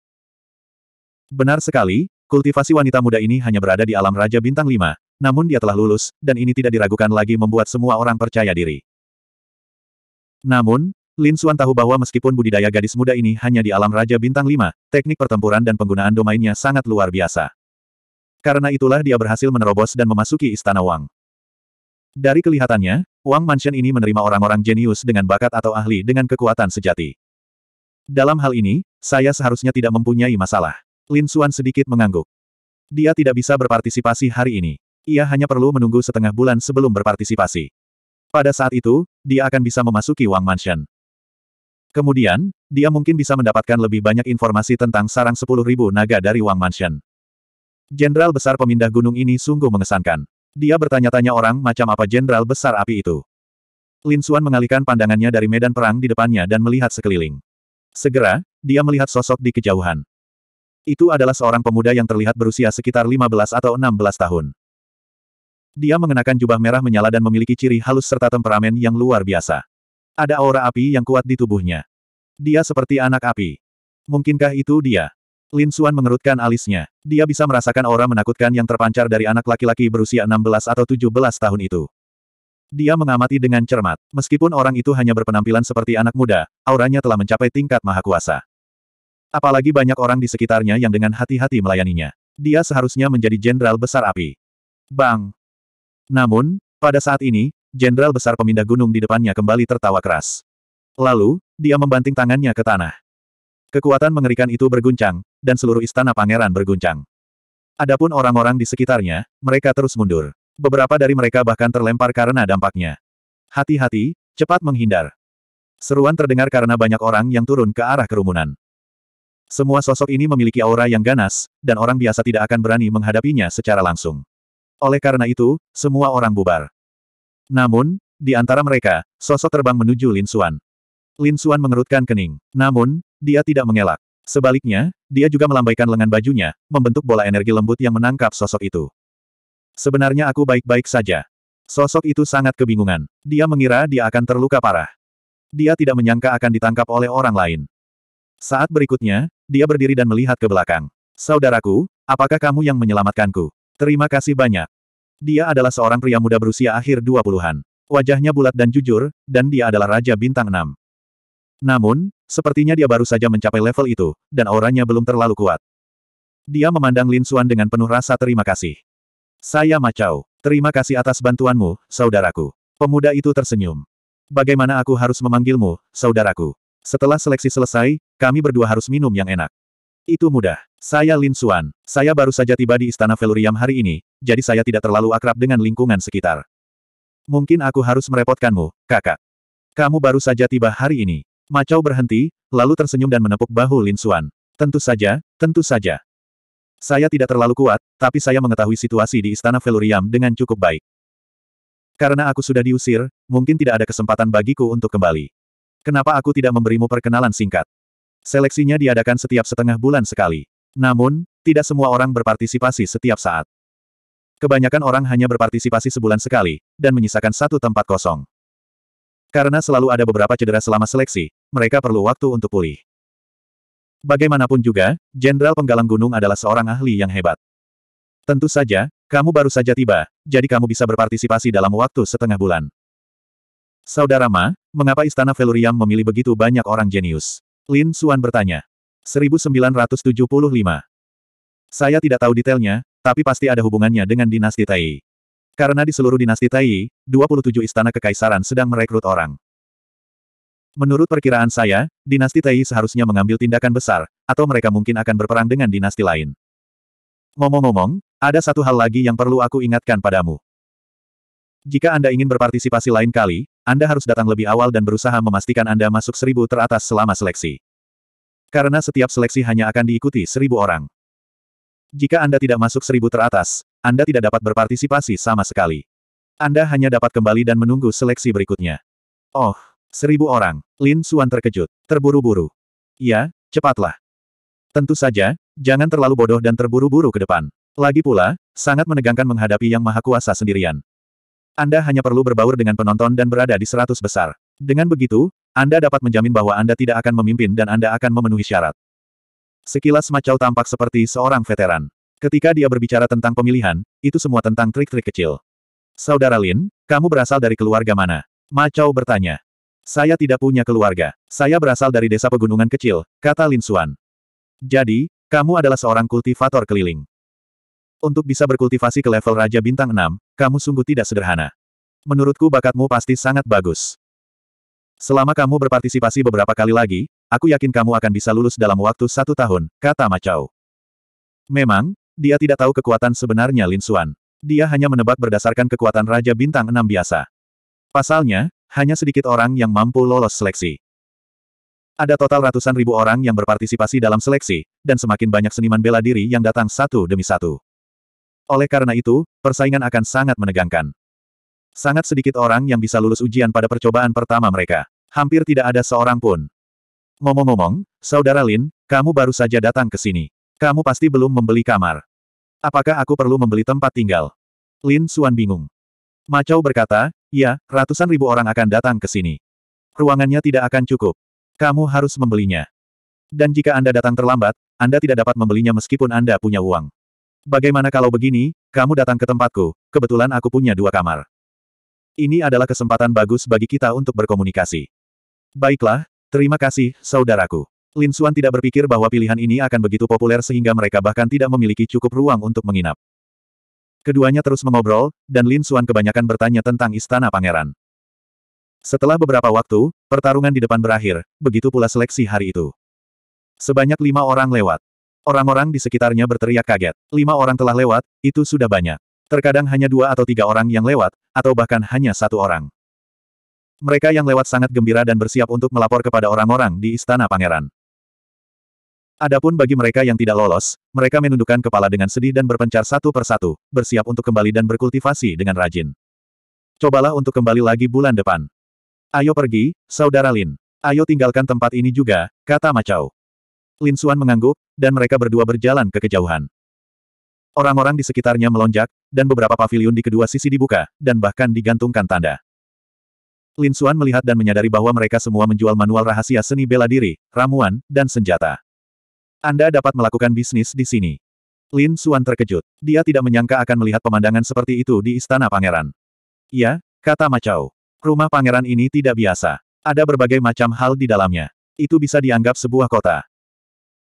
Benar sekali, kultivasi wanita muda ini hanya berada di alam Raja Bintang 5, namun dia telah lulus, dan ini tidak diragukan lagi membuat semua orang percaya diri. Namun, Lin Suan tahu bahwa meskipun budidaya gadis muda ini hanya di alam Raja Bintang 5, teknik pertempuran dan penggunaan domainnya sangat luar biasa. Karena itulah dia berhasil menerobos dan memasuki Istana Wang. Dari kelihatannya, Wang Mansion ini menerima orang-orang jenius dengan bakat atau ahli dengan kekuatan sejati. Dalam hal ini, saya seharusnya tidak mempunyai masalah. Lin Suan sedikit mengangguk. Dia tidak bisa berpartisipasi hari ini. Ia hanya perlu menunggu setengah bulan sebelum berpartisipasi. Pada saat itu, dia akan bisa memasuki Wang Mansion. Kemudian, dia mungkin bisa mendapatkan lebih banyak informasi tentang sarang sepuluh ribu naga dari Wang Mansion. Jenderal besar pemindah gunung ini sungguh mengesankan. Dia bertanya-tanya orang macam apa jenderal besar api itu. Lin Xuan mengalihkan pandangannya dari medan perang di depannya dan melihat sekeliling. Segera, dia melihat sosok di kejauhan. Itu adalah seorang pemuda yang terlihat berusia sekitar 15 atau 16 tahun. Dia mengenakan jubah merah menyala dan memiliki ciri halus serta temperamen yang luar biasa. Ada aura api yang kuat di tubuhnya. Dia seperti anak api. Mungkinkah itu dia? Lin Xuan mengerutkan alisnya. Dia bisa merasakan aura menakutkan yang terpancar dari anak laki-laki berusia 16 atau 17 tahun itu. Dia mengamati dengan cermat. Meskipun orang itu hanya berpenampilan seperti anak muda, auranya telah mencapai tingkat maha kuasa. Apalagi banyak orang di sekitarnya yang dengan hati-hati melayaninya. Dia seharusnya menjadi jenderal besar api. Bang! Namun, pada saat ini, jenderal besar pemindah gunung di depannya kembali tertawa keras. Lalu, dia membanting tangannya ke tanah. Kekuatan mengerikan itu berguncang, dan seluruh istana pangeran berguncang. Adapun orang-orang di sekitarnya, mereka terus mundur. Beberapa dari mereka bahkan terlempar karena dampaknya. Hati-hati, cepat menghindar. Seruan terdengar karena banyak orang yang turun ke arah kerumunan. Semua sosok ini memiliki aura yang ganas, dan orang biasa tidak akan berani menghadapinya secara langsung. Oleh karena itu, semua orang bubar. Namun, di antara mereka, sosok terbang menuju Lin Xuan. Lin Xuan mengerutkan kening. Namun, dia tidak mengelak. Sebaliknya, dia juga melambaikan lengan bajunya, membentuk bola energi lembut yang menangkap sosok itu. Sebenarnya aku baik-baik saja. Sosok itu sangat kebingungan. Dia mengira dia akan terluka parah. Dia tidak menyangka akan ditangkap oleh orang lain. Saat berikutnya, dia berdiri dan melihat ke belakang. Saudaraku, apakah kamu yang menyelamatkanku? Terima kasih banyak. Dia adalah seorang pria muda berusia akhir 20-an. Wajahnya bulat dan jujur, dan dia adalah Raja Bintang 6. Namun, sepertinya dia baru saja mencapai level itu, dan auranya belum terlalu kuat. Dia memandang Lin Xuan dengan penuh rasa terima kasih. Saya Macau, terima kasih atas bantuanmu, saudaraku. Pemuda itu tersenyum. Bagaimana aku harus memanggilmu, saudaraku? Setelah seleksi selesai, kami berdua harus minum yang enak. Itu mudah. Saya Lin Suan. Saya baru saja tiba di Istana Veluriam hari ini, jadi saya tidak terlalu akrab dengan lingkungan sekitar. Mungkin aku harus merepotkanmu, kakak. Kamu baru saja tiba hari ini. Macau berhenti, lalu tersenyum dan menepuk bahu Lin Suan. Tentu saja, tentu saja. Saya tidak terlalu kuat, tapi saya mengetahui situasi di Istana Veluriam dengan cukup baik. Karena aku sudah diusir, mungkin tidak ada kesempatan bagiku untuk kembali. Kenapa aku tidak memberimu perkenalan singkat? Seleksinya diadakan setiap setengah bulan sekali. Namun, tidak semua orang berpartisipasi setiap saat. Kebanyakan orang hanya berpartisipasi sebulan sekali, dan menyisakan satu tempat kosong. Karena selalu ada beberapa cedera selama seleksi, mereka perlu waktu untuk pulih. Bagaimanapun juga, Jenderal Penggalang Gunung adalah seorang ahli yang hebat. Tentu saja, kamu baru saja tiba, jadi kamu bisa berpartisipasi dalam waktu setengah bulan. Saudara Ma, mengapa Istana Velurium memilih begitu banyak orang jenius? Lin Suan bertanya. 1975. Saya tidak tahu detailnya, tapi pasti ada hubungannya dengan dinasti Tai. Karena di seluruh dinasti Tai, 27 istana kekaisaran sedang merekrut orang. Menurut perkiraan saya, dinasti Tai seharusnya mengambil tindakan besar, atau mereka mungkin akan berperang dengan dinasti lain. Ngomong-ngomong, ada satu hal lagi yang perlu aku ingatkan padamu. Jika Anda ingin berpartisipasi lain kali, anda harus datang lebih awal dan berusaha memastikan Anda masuk seribu teratas selama seleksi. Karena setiap seleksi hanya akan diikuti seribu orang. Jika Anda tidak masuk seribu teratas, Anda tidak dapat berpartisipasi sama sekali. Anda hanya dapat kembali dan menunggu seleksi berikutnya. Oh, seribu orang. Lin Suan terkejut, terburu-buru. Ya, cepatlah. Tentu saja, jangan terlalu bodoh dan terburu-buru ke depan. Lagi pula, sangat menegangkan menghadapi yang maha kuasa sendirian. Anda hanya perlu berbaur dengan penonton dan berada di seratus besar. Dengan begitu, Anda dapat menjamin bahwa Anda tidak akan memimpin dan Anda akan memenuhi syarat. Sekilas Macau tampak seperti seorang veteran. Ketika dia berbicara tentang pemilihan, itu semua tentang trik-trik kecil. Saudara Lin, kamu berasal dari keluarga mana? Macau bertanya. Saya tidak punya keluarga. Saya berasal dari desa pegunungan kecil, kata Lin Suan. Jadi, kamu adalah seorang kultivator keliling. Untuk bisa berkultivasi ke level Raja Bintang 6, kamu sungguh tidak sederhana. Menurutku bakatmu pasti sangat bagus. Selama kamu berpartisipasi beberapa kali lagi, aku yakin kamu akan bisa lulus dalam waktu satu tahun, kata Macau. Memang, dia tidak tahu kekuatan sebenarnya Lin Xuan. Dia hanya menebak berdasarkan kekuatan Raja Bintang 6 biasa. Pasalnya, hanya sedikit orang yang mampu lolos seleksi. Ada total ratusan ribu orang yang berpartisipasi dalam seleksi, dan semakin banyak seniman bela diri yang datang satu demi satu. Oleh karena itu, persaingan akan sangat menegangkan. Sangat sedikit orang yang bisa lulus ujian pada percobaan pertama mereka. Hampir tidak ada seorang pun. Ngomong-ngomong, Saudara Lin, kamu baru saja datang ke sini. Kamu pasti belum membeli kamar. Apakah aku perlu membeli tempat tinggal? Lin Suan bingung. Macau berkata, ya, ratusan ribu orang akan datang ke sini. Ruangannya tidak akan cukup. Kamu harus membelinya. Dan jika Anda datang terlambat, Anda tidak dapat membelinya meskipun Anda punya uang. Bagaimana kalau begini, kamu datang ke tempatku, kebetulan aku punya dua kamar. Ini adalah kesempatan bagus bagi kita untuk berkomunikasi. Baiklah, terima kasih, saudaraku. Lin Xuan tidak berpikir bahwa pilihan ini akan begitu populer sehingga mereka bahkan tidak memiliki cukup ruang untuk menginap. Keduanya terus mengobrol, dan Lin Xuan kebanyakan bertanya tentang istana pangeran. Setelah beberapa waktu, pertarungan di depan berakhir, begitu pula seleksi hari itu. Sebanyak lima orang lewat. Orang-orang di sekitarnya berteriak kaget. Lima orang telah lewat, itu sudah banyak. Terkadang hanya dua atau tiga orang yang lewat, atau bahkan hanya satu orang. Mereka yang lewat sangat gembira dan bersiap untuk melapor kepada orang-orang di istana pangeran. Adapun bagi mereka yang tidak lolos, mereka menundukkan kepala dengan sedih dan berpencar satu persatu, bersiap untuk kembali dan berkultivasi dengan rajin. Cobalah untuk kembali lagi bulan depan. Ayo pergi, Saudara Lin. Ayo tinggalkan tempat ini juga, kata Macau. Lin Suan mengangguk, dan mereka berdua berjalan ke kejauhan. Orang-orang di sekitarnya melonjak, dan beberapa pavilion di kedua sisi dibuka, dan bahkan digantungkan tanda. Lin Suan melihat dan menyadari bahwa mereka semua menjual manual rahasia seni bela diri, ramuan, dan senjata. Anda dapat melakukan bisnis di sini. Lin Suan terkejut. Dia tidak menyangka akan melihat pemandangan seperti itu di istana pangeran. Ya, kata Macau. Rumah pangeran ini tidak biasa. Ada berbagai macam hal di dalamnya. Itu bisa dianggap sebuah kota.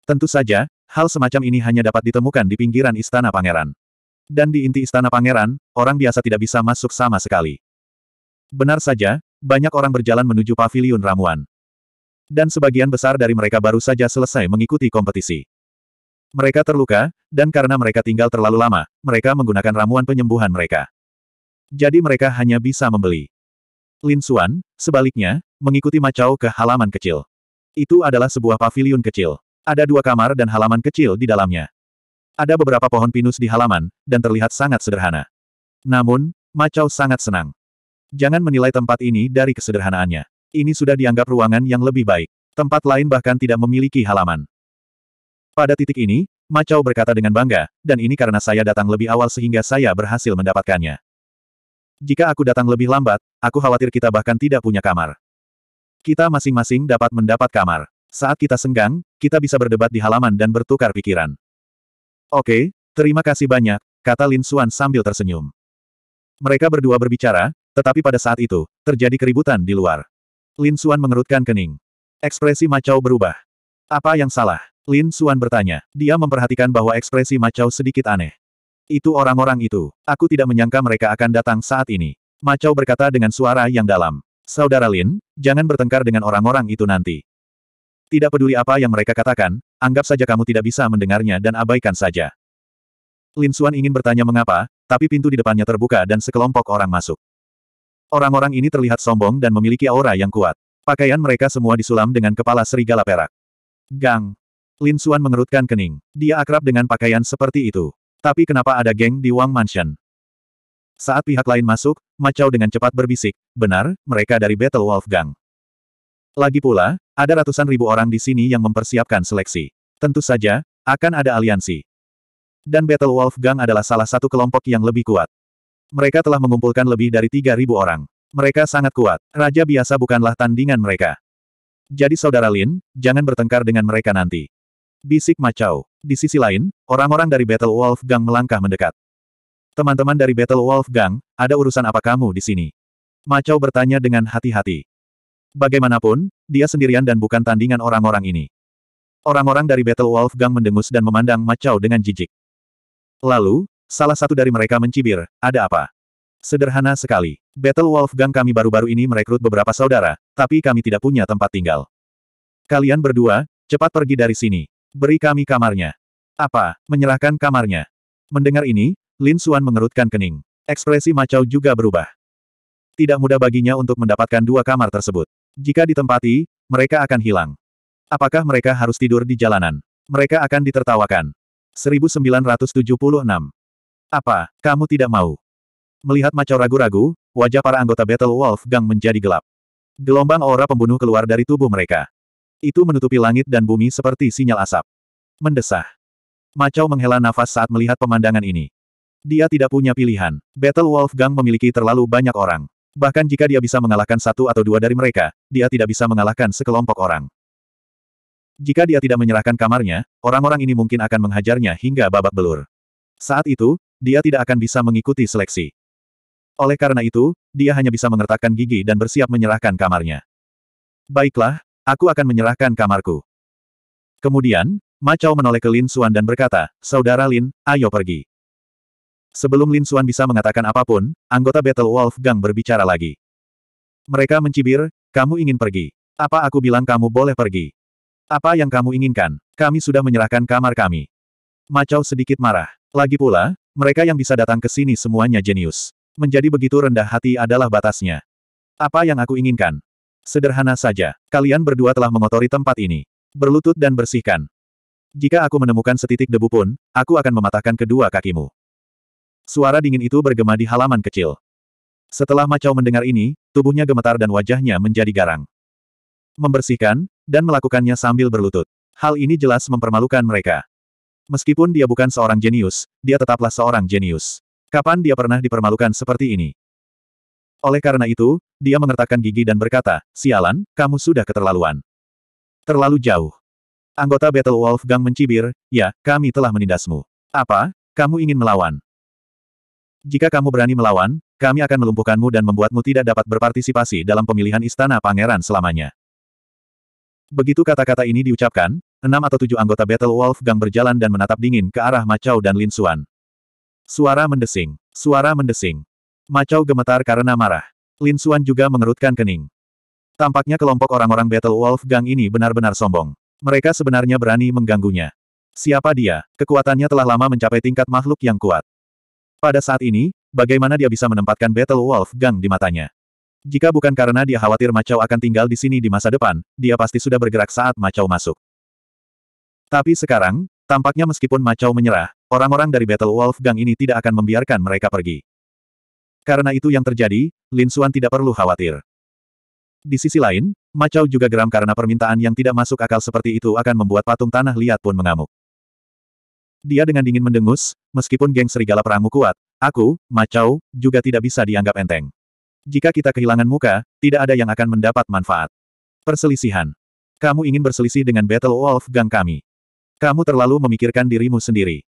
Tentu saja, hal semacam ini hanya dapat ditemukan di pinggiran istana pangeran. Dan di inti istana pangeran, orang biasa tidak bisa masuk sama sekali. Benar saja, banyak orang berjalan menuju paviliun ramuan. Dan sebagian besar dari mereka baru saja selesai mengikuti kompetisi. Mereka terluka, dan karena mereka tinggal terlalu lama, mereka menggunakan ramuan penyembuhan mereka. Jadi mereka hanya bisa membeli. Lin Xuan, sebaliknya, mengikuti Macau ke halaman kecil. Itu adalah sebuah paviliun kecil. Ada dua kamar dan halaman kecil di dalamnya. Ada beberapa pohon pinus di halaman, dan terlihat sangat sederhana. Namun, Macau sangat senang. Jangan menilai tempat ini dari kesederhanaannya. Ini sudah dianggap ruangan yang lebih baik. Tempat lain bahkan tidak memiliki halaman. Pada titik ini, Macau berkata dengan bangga, dan ini karena saya datang lebih awal sehingga saya berhasil mendapatkannya. Jika aku datang lebih lambat, aku khawatir kita bahkan tidak punya kamar. Kita masing-masing dapat mendapat kamar. Saat kita senggang, kita bisa berdebat di halaman dan bertukar pikiran. Oke, terima kasih banyak, kata Lin Xuan sambil tersenyum. Mereka berdua berbicara, tetapi pada saat itu, terjadi keributan di luar. Lin Xuan mengerutkan kening. Ekspresi Macau berubah. Apa yang salah? Lin Xuan bertanya. Dia memperhatikan bahwa ekspresi Macau sedikit aneh. Itu orang-orang itu. Aku tidak menyangka mereka akan datang saat ini. Macau berkata dengan suara yang dalam. Saudara Lin, jangan bertengkar dengan orang-orang itu nanti. Tidak peduli apa yang mereka katakan, anggap saja kamu tidak bisa mendengarnya dan abaikan saja. Lin Xuan ingin bertanya mengapa, tapi pintu di depannya terbuka dan sekelompok orang masuk. Orang-orang ini terlihat sombong dan memiliki aura yang kuat. Pakaian mereka semua disulam dengan kepala serigala perak. Gang. Lin Xuan mengerutkan kening. Dia akrab dengan pakaian seperti itu. Tapi kenapa ada geng di Wang Mansion? Saat pihak lain masuk, Macau dengan cepat berbisik, benar, mereka dari Battle Wolf Gang. Lagi pula, ada ratusan ribu orang di sini yang mempersiapkan seleksi. Tentu saja, akan ada aliansi. Dan Battle Wolf Gang adalah salah satu kelompok yang lebih kuat. Mereka telah mengumpulkan lebih dari 3.000 orang. Mereka sangat kuat. Raja biasa bukanlah tandingan mereka. Jadi saudara Lin, jangan bertengkar dengan mereka nanti. Bisik Macau. Di sisi lain, orang-orang dari Battle Wolf Gang melangkah mendekat. Teman-teman dari Battle Wolf Gang, ada urusan apa kamu di sini? Macau bertanya dengan hati-hati. Bagaimanapun, dia sendirian dan bukan tandingan orang-orang ini. Orang-orang dari Battle Wolf Gang mendengus dan memandang Macau dengan jijik. Lalu, salah satu dari mereka mencibir, ada apa? Sederhana sekali. Battle Wolf Gang kami baru-baru ini merekrut beberapa saudara, tapi kami tidak punya tempat tinggal. Kalian berdua, cepat pergi dari sini. Beri kami kamarnya. Apa? Menyerahkan kamarnya. Mendengar ini, Lin Suan mengerutkan kening. Ekspresi Macau juga berubah. Tidak mudah baginya untuk mendapatkan dua kamar tersebut. Jika ditempati, mereka akan hilang. Apakah mereka harus tidur di jalanan? Mereka akan ditertawakan. 1976. Apa, kamu tidak mau? Melihat Macau ragu-ragu, wajah para anggota Battle Wolf Gang menjadi gelap. Gelombang aura pembunuh keluar dari tubuh mereka. Itu menutupi langit dan bumi seperti sinyal asap. Mendesah. Macau menghela nafas saat melihat pemandangan ini. Dia tidak punya pilihan. Battle Wolf Gang memiliki terlalu banyak orang. Bahkan jika dia bisa mengalahkan satu atau dua dari mereka, dia tidak bisa mengalahkan sekelompok orang. Jika dia tidak menyerahkan kamarnya, orang-orang ini mungkin akan menghajarnya hingga babak belur. Saat itu, dia tidak akan bisa mengikuti seleksi. Oleh karena itu, dia hanya bisa mengertakkan gigi dan bersiap menyerahkan kamarnya. Baiklah, aku akan menyerahkan kamarku. Kemudian, Macau menoleh ke Lin Suan dan berkata, Saudara Lin, ayo pergi. Sebelum Lin Suan bisa mengatakan apapun, anggota Battle Wolf Gang berbicara lagi. Mereka mencibir, kamu ingin pergi. Apa aku bilang kamu boleh pergi? Apa yang kamu inginkan? Kami sudah menyerahkan kamar kami. Macau sedikit marah. Lagi pula, mereka yang bisa datang ke sini semuanya jenius. Menjadi begitu rendah hati adalah batasnya. Apa yang aku inginkan? Sederhana saja, kalian berdua telah mengotori tempat ini. Berlutut dan bersihkan. Jika aku menemukan setitik debu pun, aku akan mematahkan kedua kakimu. Suara dingin itu bergema di halaman kecil. Setelah Macau mendengar ini, tubuhnya gemetar dan wajahnya menjadi garang. Membersihkan, dan melakukannya sambil berlutut. Hal ini jelas mempermalukan mereka. Meskipun dia bukan seorang jenius, dia tetaplah seorang jenius. Kapan dia pernah dipermalukan seperti ini? Oleh karena itu, dia mengertakkan gigi dan berkata, Sialan, kamu sudah keterlaluan. Terlalu jauh. Anggota Battle Wolf Gang mencibir, ya, kami telah menindasmu. Apa, kamu ingin melawan? Jika kamu berani melawan, kami akan melumpuhkanmu dan membuatmu tidak dapat berpartisipasi dalam pemilihan istana pangeran selamanya. Begitu kata-kata ini diucapkan, enam atau tujuh anggota Battle Wolf Gang berjalan dan menatap dingin ke arah Macau dan Lin Xuan. Suara mendesing. Suara mendesing. Macau gemetar karena marah. Lin Xuan juga mengerutkan kening. Tampaknya kelompok orang-orang Battle Wolf Gang ini benar-benar sombong. Mereka sebenarnya berani mengganggunya. Siapa dia? Kekuatannya telah lama mencapai tingkat makhluk yang kuat. Pada saat ini, bagaimana dia bisa menempatkan Battle Wolf Gang di matanya? Jika bukan karena dia khawatir Macau akan tinggal di sini di masa depan, dia pasti sudah bergerak saat Macau masuk. Tapi sekarang, tampaknya meskipun Macau menyerah, orang-orang dari Battle Wolf Gang ini tidak akan membiarkan mereka pergi. Karena itu yang terjadi, Lin Suan tidak perlu khawatir. Di sisi lain, Macau juga geram karena permintaan yang tidak masuk akal seperti itu akan membuat patung tanah liat pun mengamuk. Dia dengan dingin mendengus, meskipun geng serigala perangmu kuat, aku, Macau, juga tidak bisa dianggap enteng. Jika kita kehilangan muka, tidak ada yang akan mendapat manfaat. Perselisihan. Kamu ingin berselisih dengan Battle Wolf Gang kami. Kamu terlalu memikirkan dirimu sendiri.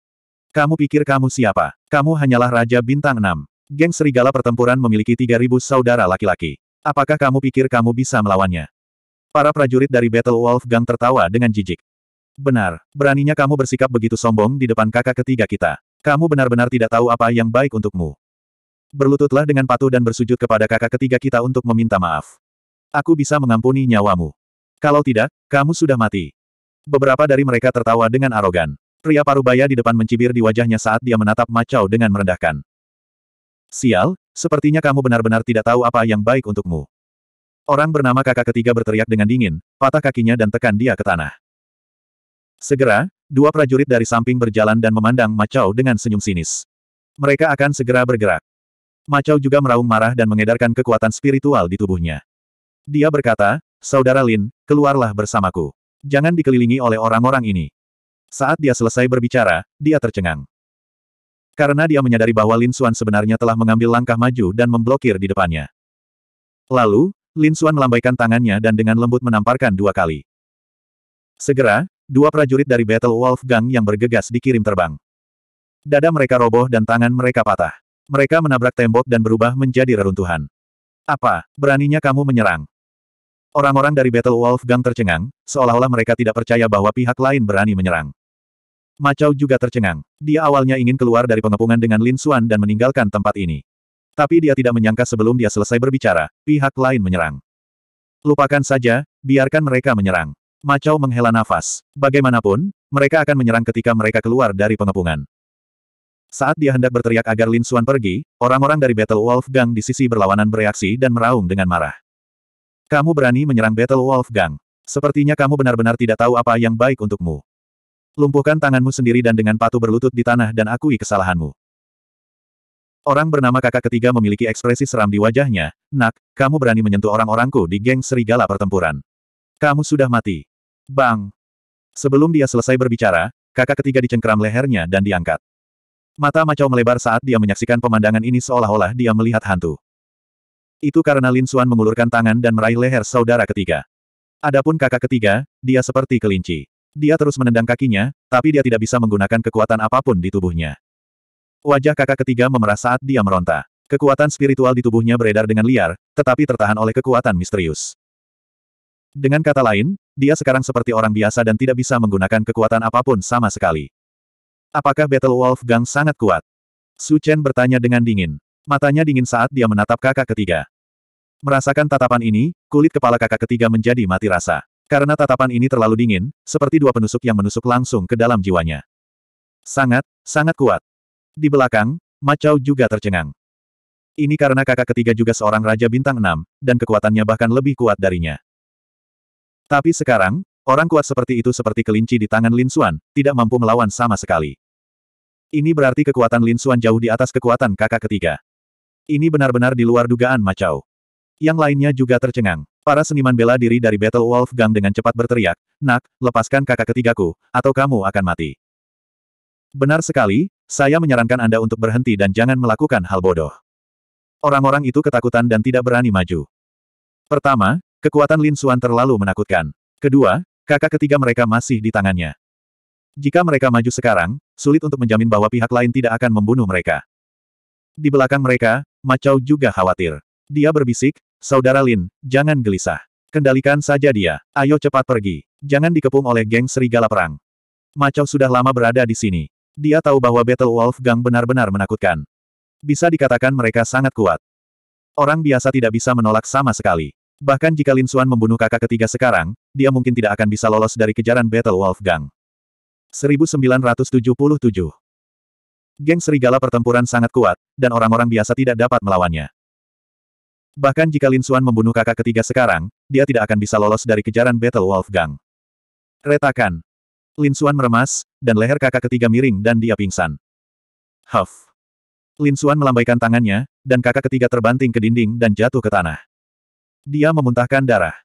Kamu pikir kamu siapa? Kamu hanyalah Raja Bintang 6. Geng Serigala Pertempuran memiliki 3.000 saudara laki-laki. Apakah kamu pikir kamu bisa melawannya? Para prajurit dari Battle Wolf Gang tertawa dengan jijik. Benar, beraninya kamu bersikap begitu sombong di depan kakak ketiga kita. Kamu benar-benar tidak tahu apa yang baik untukmu. Berlututlah dengan patuh dan bersujud kepada kakak ketiga kita untuk meminta maaf. Aku bisa mengampuni nyawamu. Kalau tidak, kamu sudah mati. Beberapa dari mereka tertawa dengan arogan. Pria parubaya di depan mencibir di wajahnya saat dia menatap Macau dengan merendahkan. Sial, sepertinya kamu benar-benar tidak tahu apa yang baik untukmu. Orang bernama kakak ketiga berteriak dengan dingin, patah kakinya dan tekan dia ke tanah. Segera, dua prajurit dari samping berjalan dan memandang Macau dengan senyum sinis. Mereka akan segera bergerak. Macau juga meraung marah dan mengedarkan kekuatan spiritual di tubuhnya. Dia berkata, Saudara Lin, keluarlah bersamaku. Jangan dikelilingi oleh orang-orang ini. Saat dia selesai berbicara, dia tercengang. Karena dia menyadari bahwa Lin Xuan sebenarnya telah mengambil langkah maju dan memblokir di depannya. Lalu, Lin Xuan melambaikan tangannya dan dengan lembut menamparkan dua kali. Segera, dua prajurit dari Battle Wolf Gang yang bergegas dikirim terbang. Dada mereka roboh dan tangan mereka patah. Mereka menabrak tembok dan berubah menjadi reruntuhan. Apa, beraninya kamu menyerang? Orang-orang dari Battle Wolf Gang tercengang, seolah-olah mereka tidak percaya bahwa pihak lain berani menyerang. Macau juga tercengang. Dia awalnya ingin keluar dari pengepungan dengan Lin Xuan dan meninggalkan tempat ini. Tapi dia tidak menyangka sebelum dia selesai berbicara, pihak lain menyerang. Lupakan saja, biarkan mereka menyerang. Macau menghela nafas. Bagaimanapun, mereka akan menyerang ketika mereka keluar dari pengepungan. Saat dia hendak berteriak agar Lin Xuan pergi, orang-orang dari Battle Wolf Gang di sisi berlawanan bereaksi dan meraung dengan marah. Kamu berani menyerang Battle Wolf Gang. Sepertinya kamu benar-benar tidak tahu apa yang baik untukmu. Lumpuhkan tanganmu sendiri dan dengan patuh berlutut di tanah dan akui kesalahanmu. Orang bernama kakak ketiga memiliki ekspresi seram di wajahnya, Nak, kamu berani menyentuh orang-orangku di geng serigala pertempuran. Kamu sudah mati. Bang! Sebelum dia selesai berbicara, kakak ketiga dicengkram lehernya dan diangkat. Mata Macau melebar saat dia menyaksikan pemandangan ini seolah-olah dia melihat hantu. Itu karena Lin Suan mengulurkan tangan dan meraih leher saudara ketiga. Adapun kakak ketiga, dia seperti kelinci. Dia terus menendang kakinya, tapi dia tidak bisa menggunakan kekuatan apapun di tubuhnya. Wajah kakak ketiga memerah saat dia meronta. Kekuatan spiritual di tubuhnya beredar dengan liar, tetapi tertahan oleh kekuatan misterius. Dengan kata lain, dia sekarang seperti orang biasa dan tidak bisa menggunakan kekuatan apapun sama sekali. Apakah Battle Wolf Gang sangat kuat? Su Chen bertanya dengan dingin. Matanya dingin saat dia menatap kakak ketiga. Merasakan tatapan ini, kulit kepala kakak ketiga menjadi mati rasa. Karena tatapan ini terlalu dingin, seperti dua penusuk yang menusuk langsung ke dalam jiwanya. Sangat, sangat kuat. Di belakang, Macau juga tercengang. Ini karena kakak ketiga juga seorang Raja Bintang Enam dan kekuatannya bahkan lebih kuat darinya. Tapi sekarang, orang kuat seperti itu seperti kelinci di tangan Lin Xuan, tidak mampu melawan sama sekali. Ini berarti kekuatan Lin Xuan jauh di atas kekuatan kakak ketiga. Ini benar-benar di luar dugaan Macau. Yang lainnya juga tercengang. Para seniman bela diri dari Battle Wolf Gang dengan cepat berteriak, Nak, lepaskan kakak ketigaku, atau kamu akan mati. Benar sekali, saya menyarankan Anda untuk berhenti dan jangan melakukan hal bodoh. Orang-orang itu ketakutan dan tidak berani maju. Pertama, Kekuatan Lin Suan terlalu menakutkan. Kedua, kakak ketiga mereka masih di tangannya. Jika mereka maju sekarang, sulit untuk menjamin bahwa pihak lain tidak akan membunuh mereka. Di belakang mereka, Macau juga khawatir. Dia berbisik, Saudara Lin, jangan gelisah. Kendalikan saja dia. Ayo cepat pergi. Jangan dikepung oleh geng serigala perang. Macau sudah lama berada di sini. Dia tahu bahwa Battle Wolf Gang benar-benar menakutkan. Bisa dikatakan mereka sangat kuat. Orang biasa tidak bisa menolak sama sekali. Bahkan jika Lin Xuan membunuh kakak ketiga sekarang, dia mungkin tidak akan bisa lolos dari kejaran Battle Wolf Gang. 1977 Geng serigala pertempuran sangat kuat, dan orang-orang biasa tidak dapat melawannya. Bahkan jika Lin Xuan membunuh kakak ketiga sekarang, dia tidak akan bisa lolos dari kejaran Battle Wolf Gang. Retakan. Lin Xuan meremas, dan leher kakak ketiga miring dan dia pingsan. Huff. Lin Xuan melambaikan tangannya, dan kakak ketiga terbanting ke dinding dan jatuh ke tanah. Dia memuntahkan darah.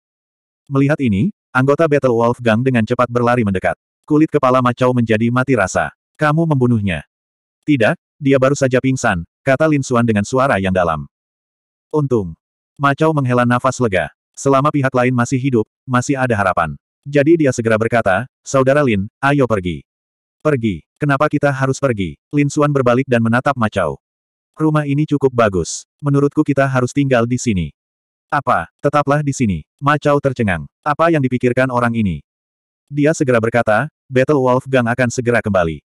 Melihat ini, anggota Battle Wolf Gang dengan cepat berlari mendekat. Kulit kepala Macau menjadi mati rasa. Kamu membunuhnya. Tidak, dia baru saja pingsan, kata Lin Suan dengan suara yang dalam. Untung. Macau menghela nafas lega. Selama pihak lain masih hidup, masih ada harapan. Jadi dia segera berkata, Saudara Lin, ayo pergi. Pergi. Kenapa kita harus pergi? Lin Suan berbalik dan menatap Macau. Rumah ini cukup bagus. Menurutku kita harus tinggal di sini. Apa, tetaplah di sini. Macau tercengang. Apa yang dipikirkan orang ini? Dia segera berkata, Battle Wolf Gang akan segera kembali.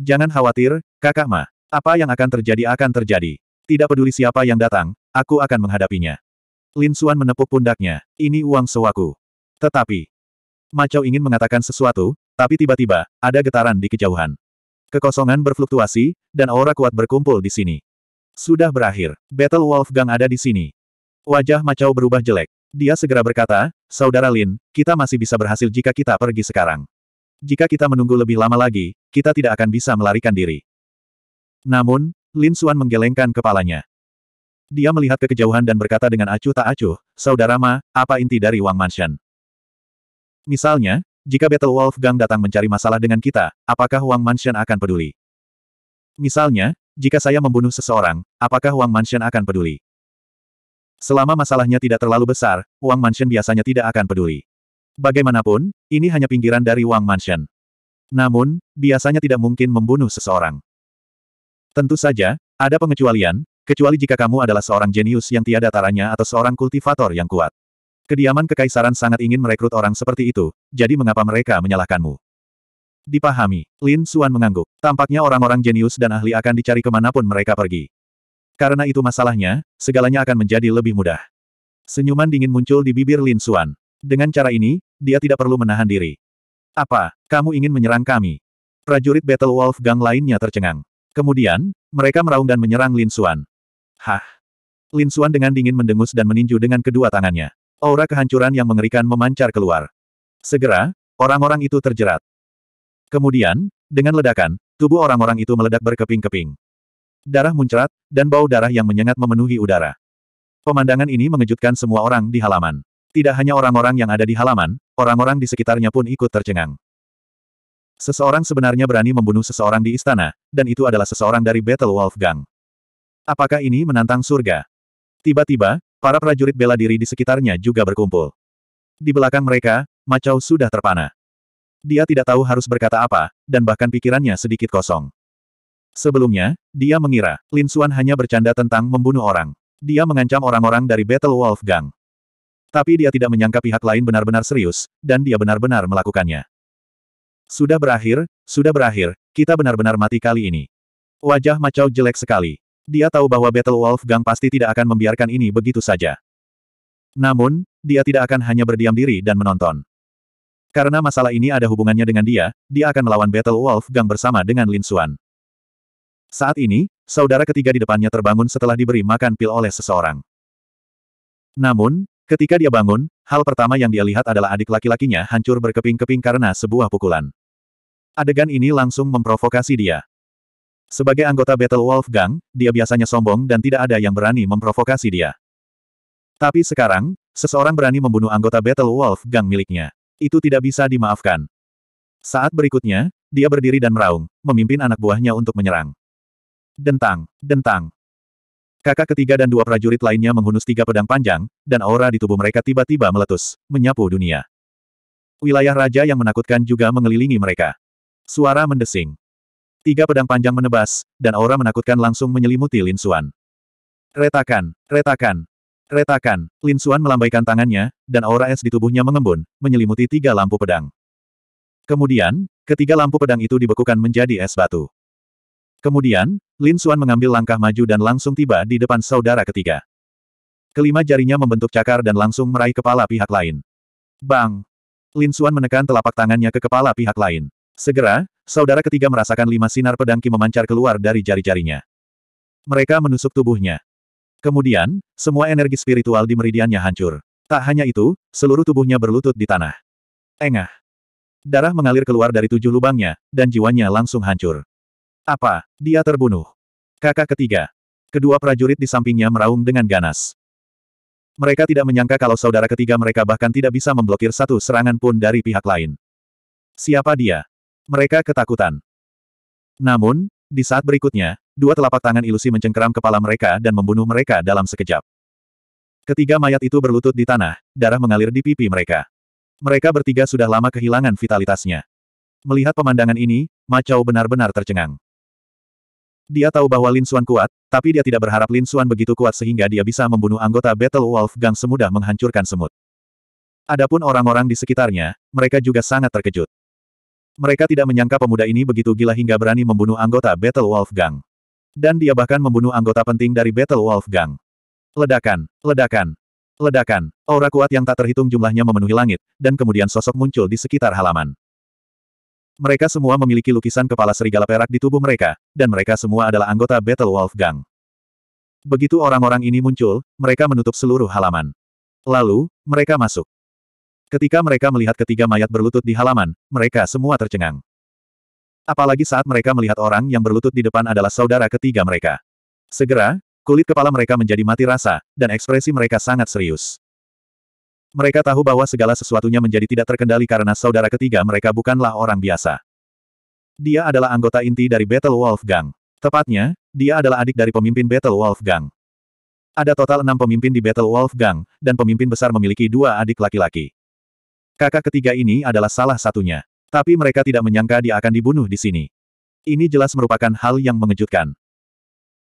Jangan khawatir, kakak Ma. Apa yang akan terjadi akan terjadi. Tidak peduli siapa yang datang, aku akan menghadapinya. Lin Xuan menepuk pundaknya. Ini uang sewaku. Tetapi, Macau ingin mengatakan sesuatu, tapi tiba-tiba, ada getaran di kejauhan. Kekosongan berfluktuasi, dan aura kuat berkumpul di sini. Sudah berakhir. Battle Wolf Gang ada di sini. Wajah Macau berubah jelek. Dia segera berkata, Saudara Lin, kita masih bisa berhasil jika kita pergi sekarang. Jika kita menunggu lebih lama lagi, kita tidak akan bisa melarikan diri. Namun, Lin Suan menggelengkan kepalanya. Dia melihat ke kejauhan dan berkata dengan acuh tak acuh, Saudara Ma, apa inti dari Wang Mansion? Misalnya, jika Battle Wolf Gang datang mencari masalah dengan kita, apakah Wang Mansion akan peduli? Misalnya, jika saya membunuh seseorang, apakah Wang Mansion akan peduli? Selama masalahnya tidak terlalu besar, Wang Mansion biasanya tidak akan peduli. Bagaimanapun, ini hanya pinggiran dari Wang Mansion. Namun, biasanya tidak mungkin membunuh seseorang. Tentu saja, ada pengecualian, kecuali jika kamu adalah seorang jenius yang tiada taranya atau seorang kultivator yang kuat. Kediaman kekaisaran sangat ingin merekrut orang seperti itu, jadi mengapa mereka menyalahkanmu? Dipahami, Lin Suan mengangguk. Tampaknya orang-orang jenius dan ahli akan dicari kemanapun mereka pergi. Karena itu masalahnya, segalanya akan menjadi lebih mudah. Senyuman dingin muncul di bibir Lin Suan. Dengan cara ini, dia tidak perlu menahan diri. Apa, kamu ingin menyerang kami? Prajurit Battle Wolf Gang lainnya tercengang. Kemudian, mereka meraung dan menyerang Lin Suan. Hah? Lin Suan dengan dingin mendengus dan meninju dengan kedua tangannya. Aura kehancuran yang mengerikan memancar keluar. Segera, orang-orang itu terjerat. Kemudian, dengan ledakan, tubuh orang-orang itu meledak berkeping-keping. Darah muncrat, dan bau darah yang menyengat memenuhi udara. Pemandangan ini mengejutkan semua orang di halaman. Tidak hanya orang-orang yang ada di halaman, orang-orang di sekitarnya pun ikut tercengang. Seseorang sebenarnya berani membunuh seseorang di istana, dan itu adalah seseorang dari Battle Wolf Gang. Apakah ini menantang surga? Tiba-tiba, para prajurit bela diri di sekitarnya juga berkumpul. Di belakang mereka, Macau sudah terpana. Dia tidak tahu harus berkata apa, dan bahkan pikirannya sedikit kosong. Sebelumnya, dia mengira, Lin Xuan hanya bercanda tentang membunuh orang. Dia mengancam orang-orang dari Battle Wolf Gang. Tapi dia tidak menyangka pihak lain benar-benar serius, dan dia benar-benar melakukannya. Sudah berakhir, sudah berakhir, kita benar-benar mati kali ini. Wajah Macau jelek sekali. Dia tahu bahwa Battle Wolf Gang pasti tidak akan membiarkan ini begitu saja. Namun, dia tidak akan hanya berdiam diri dan menonton. Karena masalah ini ada hubungannya dengan dia, dia akan melawan Battle Wolf Gang bersama dengan Lin Xuan. Saat ini, saudara ketiga di depannya terbangun setelah diberi makan pil oleh seseorang. Namun, ketika dia bangun, hal pertama yang dia lihat adalah adik laki-lakinya hancur berkeping-keping karena sebuah pukulan. Adegan ini langsung memprovokasi dia. Sebagai anggota Battle Wolf Gang, dia biasanya sombong dan tidak ada yang berani memprovokasi dia. Tapi sekarang, seseorang berani membunuh anggota Battle Wolf Gang miliknya. Itu tidak bisa dimaafkan. Saat berikutnya, dia berdiri dan meraung, memimpin anak buahnya untuk menyerang. Dentang, dentang. Kakak ketiga dan dua prajurit lainnya menghunus tiga pedang panjang, dan aura di tubuh mereka tiba-tiba meletus, menyapu dunia. Wilayah raja yang menakutkan juga mengelilingi mereka. Suara mendesing. Tiga pedang panjang menebas, dan aura menakutkan langsung menyelimuti Lin Suan. Retakan, retakan, Retakan, Lin Suan melambaikan tangannya, dan aura es di tubuhnya mengembun, menyelimuti tiga lampu pedang. Kemudian, ketiga lampu pedang itu dibekukan menjadi es batu. Kemudian, Lin Xuan mengambil langkah maju dan langsung tiba di depan saudara ketiga. Kelima jarinya membentuk cakar dan langsung meraih kepala pihak lain. Bang! Lin Xuan menekan telapak tangannya ke kepala pihak lain. Segera, saudara ketiga merasakan lima sinar pedangki memancar keluar dari jari-jarinya. Mereka menusuk tubuhnya. Kemudian, semua energi spiritual di meridiannya hancur. Tak hanya itu, seluruh tubuhnya berlutut di tanah. Engah. Darah mengalir keluar dari tujuh lubangnya, dan jiwanya langsung hancur. Apa? Dia terbunuh. Kakak ketiga. Kedua prajurit di sampingnya meraung dengan ganas. Mereka tidak menyangka kalau saudara ketiga mereka bahkan tidak bisa memblokir satu serangan pun dari pihak lain. Siapa dia? Mereka ketakutan. Namun, di saat berikutnya, dua telapak tangan ilusi mencengkeram kepala mereka dan membunuh mereka dalam sekejap. Ketiga mayat itu berlutut di tanah, darah mengalir di pipi mereka. Mereka bertiga sudah lama kehilangan vitalitasnya. Melihat pemandangan ini, Macau benar-benar tercengang. Dia tahu bahwa Lin Xuan kuat, tapi dia tidak berharap Lin Xuan begitu kuat sehingga dia bisa membunuh anggota Battle Wolf Gang semudah menghancurkan semut. Adapun orang-orang di sekitarnya, mereka juga sangat terkejut. Mereka tidak menyangka pemuda ini begitu gila hingga berani membunuh anggota Battle Wolf Gang. Dan dia bahkan membunuh anggota penting dari Battle Wolf Gang. Ledakan, ledakan, ledakan, aura kuat yang tak terhitung jumlahnya memenuhi langit, dan kemudian sosok muncul di sekitar halaman. Mereka semua memiliki lukisan kepala serigala perak di tubuh mereka, dan mereka semua adalah anggota Battle Wolf Gang. Begitu orang-orang ini muncul, mereka menutup seluruh halaman. Lalu, mereka masuk. Ketika mereka melihat ketiga mayat berlutut di halaman, mereka semua tercengang. Apalagi saat mereka melihat orang yang berlutut di depan adalah saudara ketiga mereka. Segera, kulit kepala mereka menjadi mati rasa, dan ekspresi mereka sangat serius. Mereka tahu bahwa segala sesuatunya menjadi tidak terkendali karena saudara ketiga mereka bukanlah orang biasa. Dia adalah anggota inti dari Battle Wolf Gang. Tepatnya, dia adalah adik dari pemimpin Battle Wolf Gang. Ada total enam pemimpin di Battle Wolf Gang, dan pemimpin besar memiliki dua adik laki-laki. Kakak ketiga ini adalah salah satunya. Tapi mereka tidak menyangka dia akan dibunuh di sini. Ini jelas merupakan hal yang mengejutkan.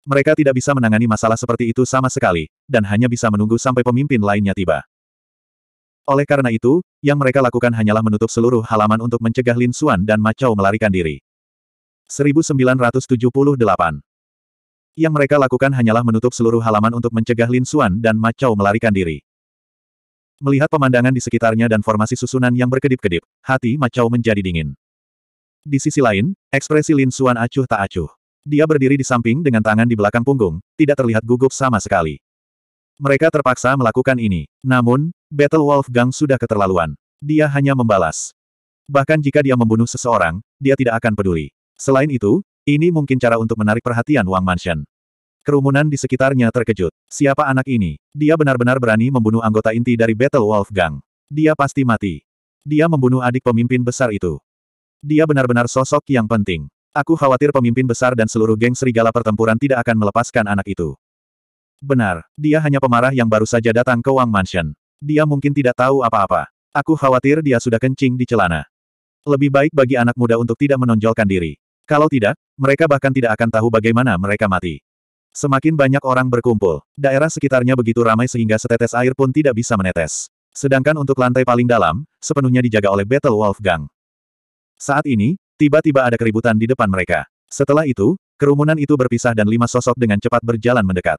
Mereka tidak bisa menangani masalah seperti itu sama sekali, dan hanya bisa menunggu sampai pemimpin lainnya tiba. Oleh karena itu, yang mereka lakukan hanyalah menutup seluruh halaman untuk mencegah Lin Xuan dan Macau melarikan diri. 1978 Yang mereka lakukan hanyalah menutup seluruh halaman untuk mencegah Lin Xuan dan Macau melarikan diri. Melihat pemandangan di sekitarnya dan formasi susunan yang berkedip-kedip, hati Macau menjadi dingin. Di sisi lain, ekspresi Lin Xuan acuh tak acuh. Dia berdiri di samping dengan tangan di belakang punggung, tidak terlihat gugup sama sekali. Mereka terpaksa melakukan ini. Namun, Battle Wolf Gang sudah keterlaluan. Dia hanya membalas. Bahkan jika dia membunuh seseorang, dia tidak akan peduli. Selain itu, ini mungkin cara untuk menarik perhatian Wang Mansion. Kerumunan di sekitarnya terkejut. Siapa anak ini? Dia benar-benar berani membunuh anggota inti dari Battle Wolf Gang. Dia pasti mati. Dia membunuh adik pemimpin besar itu. Dia benar-benar sosok yang penting. Aku khawatir pemimpin besar dan seluruh geng serigala pertempuran tidak akan melepaskan anak itu. Benar, dia hanya pemarah yang baru saja datang ke Wang Mansion. Dia mungkin tidak tahu apa-apa. Aku khawatir dia sudah kencing di celana. Lebih baik bagi anak muda untuk tidak menonjolkan diri. Kalau tidak, mereka bahkan tidak akan tahu bagaimana mereka mati. Semakin banyak orang berkumpul, daerah sekitarnya begitu ramai sehingga setetes air pun tidak bisa menetes. Sedangkan untuk lantai paling dalam, sepenuhnya dijaga oleh Battle Wolf Gang. Saat ini, tiba-tiba ada keributan di depan mereka. Setelah itu, kerumunan itu berpisah dan lima sosok dengan cepat berjalan mendekat.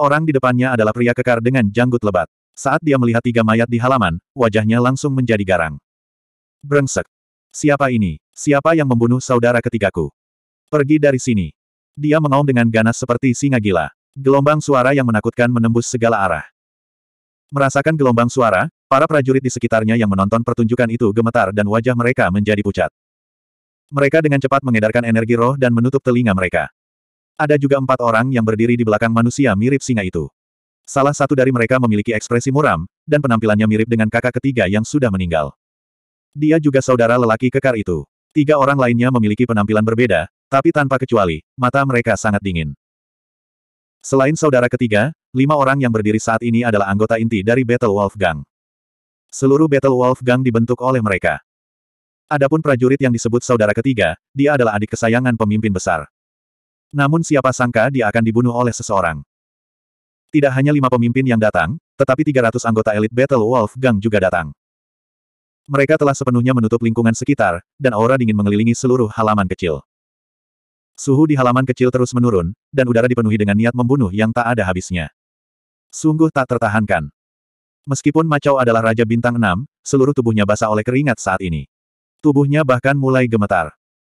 Orang di depannya adalah pria kekar dengan janggut lebat. Saat dia melihat tiga mayat di halaman, wajahnya langsung menjadi garang. Brengsek. Siapa ini? Siapa yang membunuh saudara ketigaku? Pergi dari sini. Dia mengaum dengan ganas seperti singa gila. Gelombang suara yang menakutkan menembus segala arah. Merasakan gelombang suara, para prajurit di sekitarnya yang menonton pertunjukan itu gemetar dan wajah mereka menjadi pucat. Mereka dengan cepat mengedarkan energi roh dan menutup telinga mereka. Ada juga empat orang yang berdiri di belakang manusia mirip singa itu. Salah satu dari mereka memiliki ekspresi muram, dan penampilannya mirip dengan kakak ketiga yang sudah meninggal. Dia juga saudara lelaki kekar itu. Tiga orang lainnya memiliki penampilan berbeda, tapi tanpa kecuali, mata mereka sangat dingin. Selain saudara ketiga, lima orang yang berdiri saat ini adalah anggota inti dari Battle Wolf Gang. Seluruh Battle Wolf Gang dibentuk oleh mereka. Adapun prajurit yang disebut saudara ketiga, dia adalah adik kesayangan pemimpin besar. Namun siapa sangka dia akan dibunuh oleh seseorang. Tidak hanya lima pemimpin yang datang, tetapi 300 anggota elit Battle Wolf Gang juga datang. Mereka telah sepenuhnya menutup lingkungan sekitar, dan aura dingin mengelilingi seluruh halaman kecil. Suhu di halaman kecil terus menurun, dan udara dipenuhi dengan niat membunuh yang tak ada habisnya. Sungguh tak tertahankan. Meskipun Macau adalah Raja Bintang 6, seluruh tubuhnya basah oleh keringat saat ini. Tubuhnya bahkan mulai gemetar.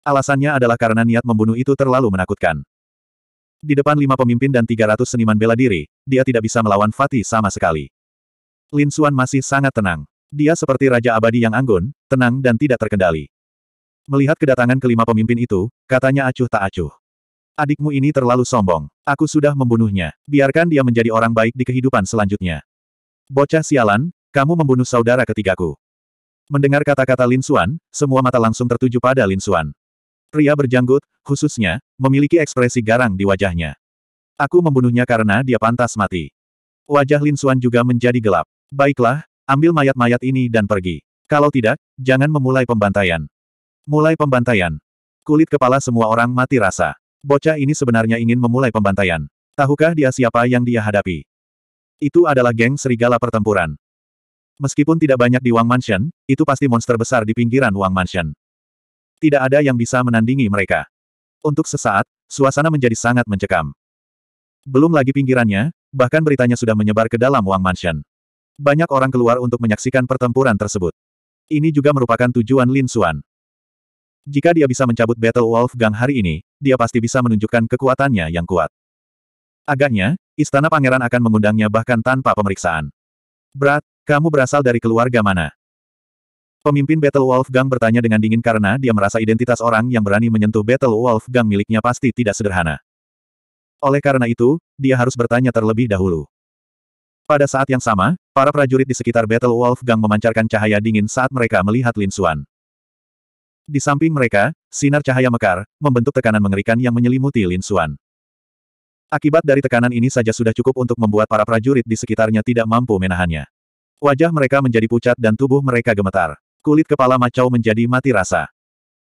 Alasannya adalah karena niat membunuh itu terlalu menakutkan. Di depan lima pemimpin dan 300 seniman bela diri, dia tidak bisa melawan Fatih sama sekali. Lin Xuan masih sangat tenang. Dia seperti Raja Abadi yang anggun, tenang dan tidak terkendali. Melihat kedatangan kelima pemimpin itu, katanya acuh tak acuh. Adikmu ini terlalu sombong. Aku sudah membunuhnya. Biarkan dia menjadi orang baik di kehidupan selanjutnya. Bocah sialan, kamu membunuh saudara ketigaku. Mendengar kata-kata Lin Xuan, semua mata langsung tertuju pada Lin Xuan. Pria berjanggut, khususnya, memiliki ekspresi garang di wajahnya. Aku membunuhnya karena dia pantas mati. Wajah Lin Xuan juga menjadi gelap. Baiklah, ambil mayat-mayat ini dan pergi. Kalau tidak, jangan memulai pembantaian. Mulai pembantaian. Kulit kepala semua orang mati rasa. Bocah ini sebenarnya ingin memulai pembantaian. Tahukah dia siapa yang dia hadapi? Itu adalah geng serigala pertempuran. Meskipun tidak banyak di Wang Mansion, itu pasti monster besar di pinggiran Wang Mansion. Tidak ada yang bisa menandingi mereka. Untuk sesaat, suasana menjadi sangat mencekam. Belum lagi pinggirannya, bahkan beritanya sudah menyebar ke dalam Wang Mansion. Banyak orang keluar untuk menyaksikan pertempuran tersebut. Ini juga merupakan tujuan Lin Xuan. Jika dia bisa mencabut Battle Wolf Gang hari ini, dia pasti bisa menunjukkan kekuatannya yang kuat. Agaknya, istana pangeran akan mengundangnya bahkan tanpa pemeriksaan. Brat, kamu berasal dari keluarga mana? Pemimpin Battle Wolf Gang bertanya dengan dingin karena dia merasa identitas orang yang berani menyentuh Battle Wolf Gang miliknya pasti tidak sederhana. Oleh karena itu, dia harus bertanya terlebih dahulu. Pada saat yang sama, para prajurit di sekitar Battle Wolf Gang memancarkan cahaya dingin saat mereka melihat Lin Xuan. Di samping mereka, sinar cahaya mekar, membentuk tekanan mengerikan yang menyelimuti Lin Xuan. Akibat dari tekanan ini saja sudah cukup untuk membuat para prajurit di sekitarnya tidak mampu menahannya. Wajah mereka menjadi pucat dan tubuh mereka gemetar. Kulit kepala Macau menjadi mati rasa.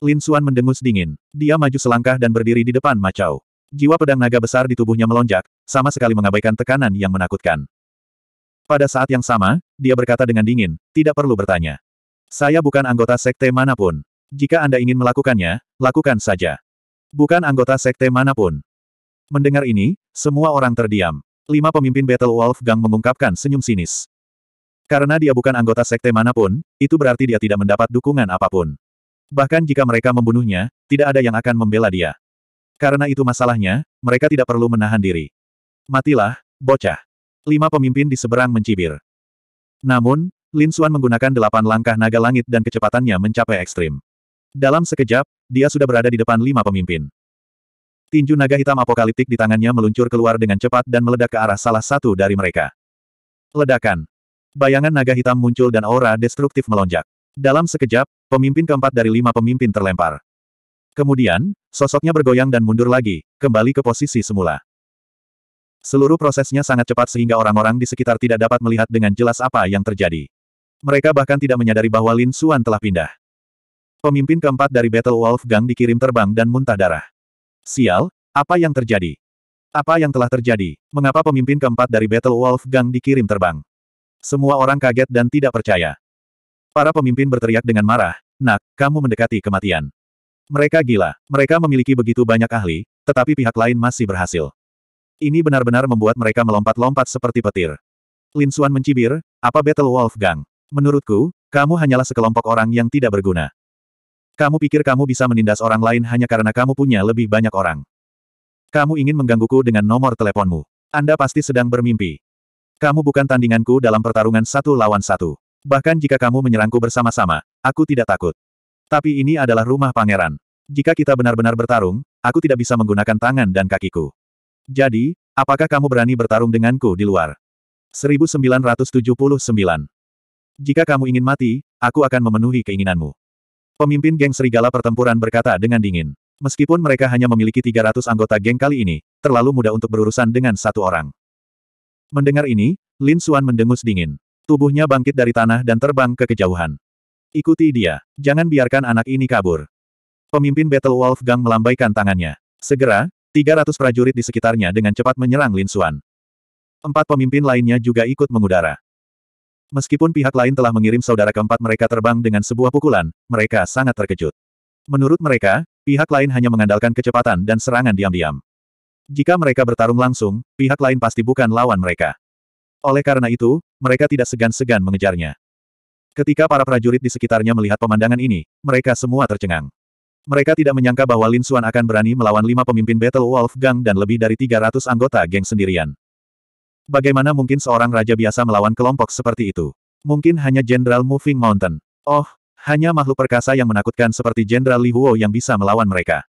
Lin Xuan mendengus dingin. Dia maju selangkah dan berdiri di depan Macau. Jiwa pedang naga besar di tubuhnya melonjak, sama sekali mengabaikan tekanan yang menakutkan. Pada saat yang sama, dia berkata dengan dingin, tidak perlu bertanya. Saya bukan anggota sekte manapun. Jika Anda ingin melakukannya, lakukan saja. Bukan anggota sekte manapun. Mendengar ini, semua orang terdiam. Lima pemimpin Battle Wolf Gang mengungkapkan senyum sinis. Karena dia bukan anggota sekte manapun, itu berarti dia tidak mendapat dukungan apapun. Bahkan jika mereka membunuhnya, tidak ada yang akan membela dia. Karena itu masalahnya, mereka tidak perlu menahan diri. Matilah, bocah. Lima pemimpin di seberang mencibir. Namun, Lin Suan menggunakan delapan langkah naga langit dan kecepatannya mencapai ekstrim. Dalam sekejap, dia sudah berada di depan lima pemimpin. Tinju naga hitam apokaliptik di tangannya meluncur keluar dengan cepat dan meledak ke arah salah satu dari mereka. Ledakan. Bayangan naga hitam muncul dan aura destruktif melonjak. Dalam sekejap, pemimpin keempat dari lima pemimpin terlempar. Kemudian, sosoknya bergoyang dan mundur lagi, kembali ke posisi semula. Seluruh prosesnya sangat cepat sehingga orang-orang di sekitar tidak dapat melihat dengan jelas apa yang terjadi. Mereka bahkan tidak menyadari bahwa Lin Xuan telah pindah. Pemimpin keempat dari Battle Wolf Gang dikirim terbang dan muntah darah. Sial, apa yang terjadi? Apa yang telah terjadi? Mengapa pemimpin keempat dari Battle Wolf Gang dikirim terbang? Semua orang kaget dan tidak percaya. Para pemimpin berteriak dengan marah, Nak, kamu mendekati kematian. Mereka gila. Mereka memiliki begitu banyak ahli, tetapi pihak lain masih berhasil. Ini benar-benar membuat mereka melompat-lompat seperti petir. Lin Xuan mencibir, apa Battle Gang? Menurutku, kamu hanyalah sekelompok orang yang tidak berguna. Kamu pikir kamu bisa menindas orang lain hanya karena kamu punya lebih banyak orang. Kamu ingin menggangguku dengan nomor teleponmu. Anda pasti sedang bermimpi. Kamu bukan tandinganku dalam pertarungan satu lawan satu. Bahkan jika kamu menyerangku bersama-sama, aku tidak takut. Tapi ini adalah rumah pangeran. Jika kita benar-benar bertarung, aku tidak bisa menggunakan tangan dan kakiku. Jadi, apakah kamu berani bertarung denganku di luar? 1979. Jika kamu ingin mati, aku akan memenuhi keinginanmu. Pemimpin geng serigala pertempuran berkata dengan dingin. Meskipun mereka hanya memiliki 300 anggota geng kali ini, terlalu mudah untuk berurusan dengan satu orang. Mendengar ini, Lin Xuan mendengus dingin. Tubuhnya bangkit dari tanah dan terbang ke kejauhan. Ikuti dia. Jangan biarkan anak ini kabur. Pemimpin Battle Wolf Gang melambaikan tangannya. Segera, 300 prajurit di sekitarnya dengan cepat menyerang Lin Xuan. Empat pemimpin lainnya juga ikut mengudara. Meskipun pihak lain telah mengirim saudara keempat mereka terbang dengan sebuah pukulan, mereka sangat terkejut. Menurut mereka, pihak lain hanya mengandalkan kecepatan dan serangan diam-diam. Jika mereka bertarung langsung, pihak lain pasti bukan lawan mereka. Oleh karena itu, mereka tidak segan-segan mengejarnya. Ketika para prajurit di sekitarnya melihat pemandangan ini, mereka semua tercengang. Mereka tidak menyangka bahwa Lin Xuan akan berani melawan lima pemimpin Battle Wolf Gang dan lebih dari 300 anggota geng sendirian. Bagaimana mungkin seorang raja biasa melawan kelompok seperti itu? Mungkin hanya Jenderal Moving Mountain. Oh, hanya makhluk perkasa yang menakutkan seperti Jenderal Li Huo yang bisa melawan mereka.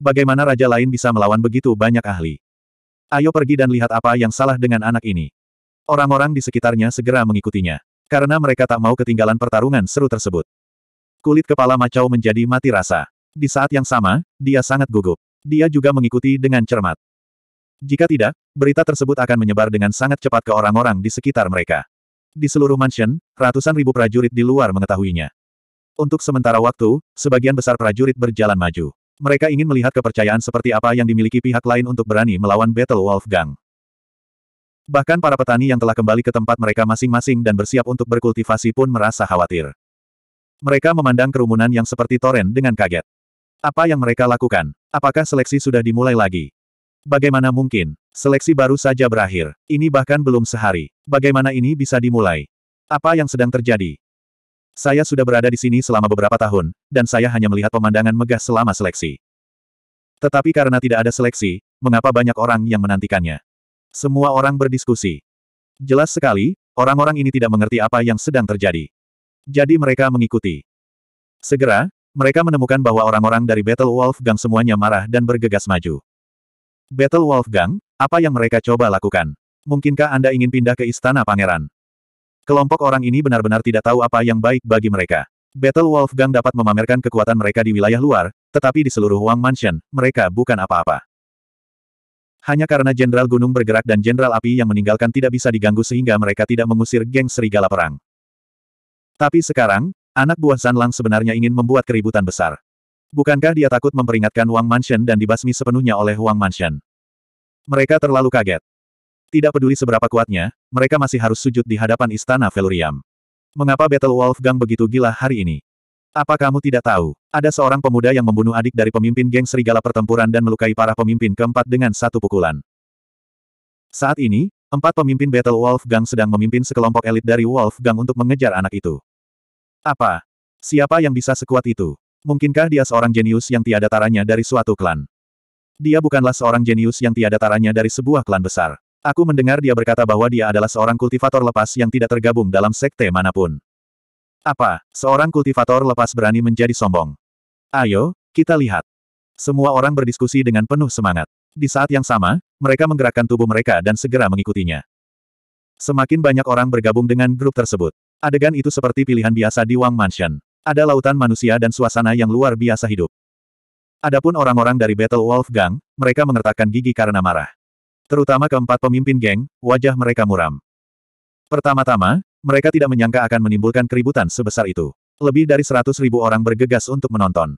Bagaimana raja lain bisa melawan begitu banyak ahli? Ayo pergi dan lihat apa yang salah dengan anak ini. Orang-orang di sekitarnya segera mengikutinya. Karena mereka tak mau ketinggalan pertarungan seru tersebut. Kulit kepala Macau menjadi mati rasa. Di saat yang sama, dia sangat gugup. Dia juga mengikuti dengan cermat. Jika tidak, berita tersebut akan menyebar dengan sangat cepat ke orang-orang di sekitar mereka. Di seluruh mansion, ratusan ribu prajurit di luar mengetahuinya. Untuk sementara waktu, sebagian besar prajurit berjalan maju. Mereka ingin melihat kepercayaan seperti apa yang dimiliki pihak lain untuk berani melawan Battle Wolf Gang. Bahkan para petani yang telah kembali ke tempat mereka masing-masing dan bersiap untuk berkultivasi pun merasa khawatir. Mereka memandang kerumunan yang seperti toren dengan kaget. Apa yang mereka lakukan? Apakah seleksi sudah dimulai lagi? Bagaimana mungkin? Seleksi baru saja berakhir. Ini bahkan belum sehari. Bagaimana ini bisa dimulai? Apa yang sedang terjadi? Saya sudah berada di sini selama beberapa tahun, dan saya hanya melihat pemandangan megah selama seleksi. Tetapi karena tidak ada seleksi, mengapa banyak orang yang menantikannya? Semua orang berdiskusi. Jelas sekali, orang-orang ini tidak mengerti apa yang sedang terjadi. Jadi mereka mengikuti. Segera, mereka menemukan bahwa orang-orang dari Battle Wolf Gang semuanya marah dan bergegas maju. Battle Wolf Gang, apa yang mereka coba lakukan? Mungkinkah Anda ingin pindah ke Istana Pangeran? Kelompok orang ini benar-benar tidak tahu apa yang baik bagi mereka. Battle Wolfgang dapat memamerkan kekuatan mereka di wilayah luar, tetapi di seluruh Wang Mansion, mereka bukan apa-apa. Hanya karena Jenderal Gunung bergerak dan Jenderal Api yang meninggalkan tidak bisa diganggu sehingga mereka tidak mengusir geng serigala perang. Tapi sekarang, anak buah Lang sebenarnya ingin membuat keributan besar. Bukankah dia takut memperingatkan Wang Mansion dan dibasmi sepenuhnya oleh Wang Mansion? Mereka terlalu kaget. Tidak peduli seberapa kuatnya, mereka masih harus sujud di hadapan istana Velurium. Mengapa Battle Gang begitu gila hari ini? Apa kamu tidak tahu? Ada seorang pemuda yang membunuh adik dari pemimpin geng serigala pertempuran dan melukai para pemimpin keempat dengan satu pukulan. Saat ini, empat pemimpin Battle Gang sedang memimpin sekelompok elit dari Gang untuk mengejar anak itu. Apa? Siapa yang bisa sekuat itu? Mungkinkah dia seorang jenius yang tiada taranya dari suatu klan? Dia bukanlah seorang jenius yang tiada taranya dari sebuah klan besar. Aku mendengar dia berkata bahwa dia adalah seorang kultivator lepas yang tidak tergabung dalam sekte manapun. Apa, seorang kultivator lepas berani menjadi sombong? Ayo, kita lihat. Semua orang berdiskusi dengan penuh semangat. Di saat yang sama, mereka menggerakkan tubuh mereka dan segera mengikutinya. Semakin banyak orang bergabung dengan grup tersebut. Adegan itu seperti pilihan biasa di Wang Mansion. Ada lautan manusia dan suasana yang luar biasa hidup. Adapun orang-orang dari Battle Wolf Gang, mereka mengertakkan gigi karena marah terutama keempat pemimpin geng, wajah mereka muram. Pertama-tama, mereka tidak menyangka akan menimbulkan keributan sebesar itu. Lebih dari seratus ribu orang bergegas untuk menonton.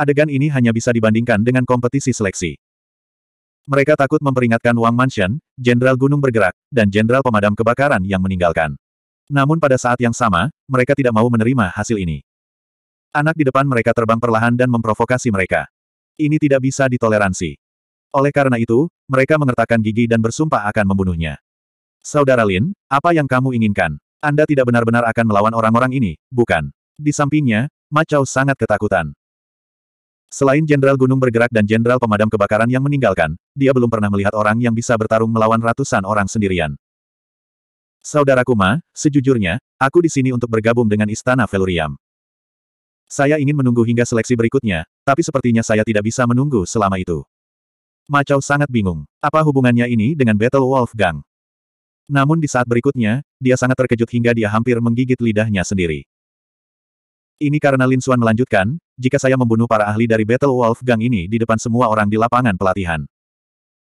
Adegan ini hanya bisa dibandingkan dengan kompetisi seleksi. Mereka takut memperingatkan Wang Mansion, Jenderal Gunung Bergerak, dan Jenderal Pemadam Kebakaran yang meninggalkan. Namun pada saat yang sama, mereka tidak mau menerima hasil ini. Anak di depan mereka terbang perlahan dan memprovokasi mereka. Ini tidak bisa ditoleransi. Oleh karena itu, mereka mengertakkan gigi dan bersumpah akan membunuhnya. Saudara Lin, apa yang kamu inginkan? Anda tidak benar-benar akan melawan orang-orang ini, bukan? Di sampingnya, Macau sangat ketakutan. Selain Jenderal Gunung Bergerak dan Jenderal Pemadam Kebakaran yang meninggalkan, dia belum pernah melihat orang yang bisa bertarung melawan ratusan orang sendirian. Saudaraku Ma, sejujurnya, aku di sini untuk bergabung dengan Istana Veluriam. Saya ingin menunggu hingga seleksi berikutnya, tapi sepertinya saya tidak bisa menunggu selama itu. Macau sangat bingung. Apa hubungannya ini dengan Battle Wolf Gang? Namun di saat berikutnya, dia sangat terkejut hingga dia hampir menggigit lidahnya sendiri. Ini karena Lin Xuan melanjutkan, jika saya membunuh para ahli dari Battle Wolf Gang ini di depan semua orang di lapangan pelatihan.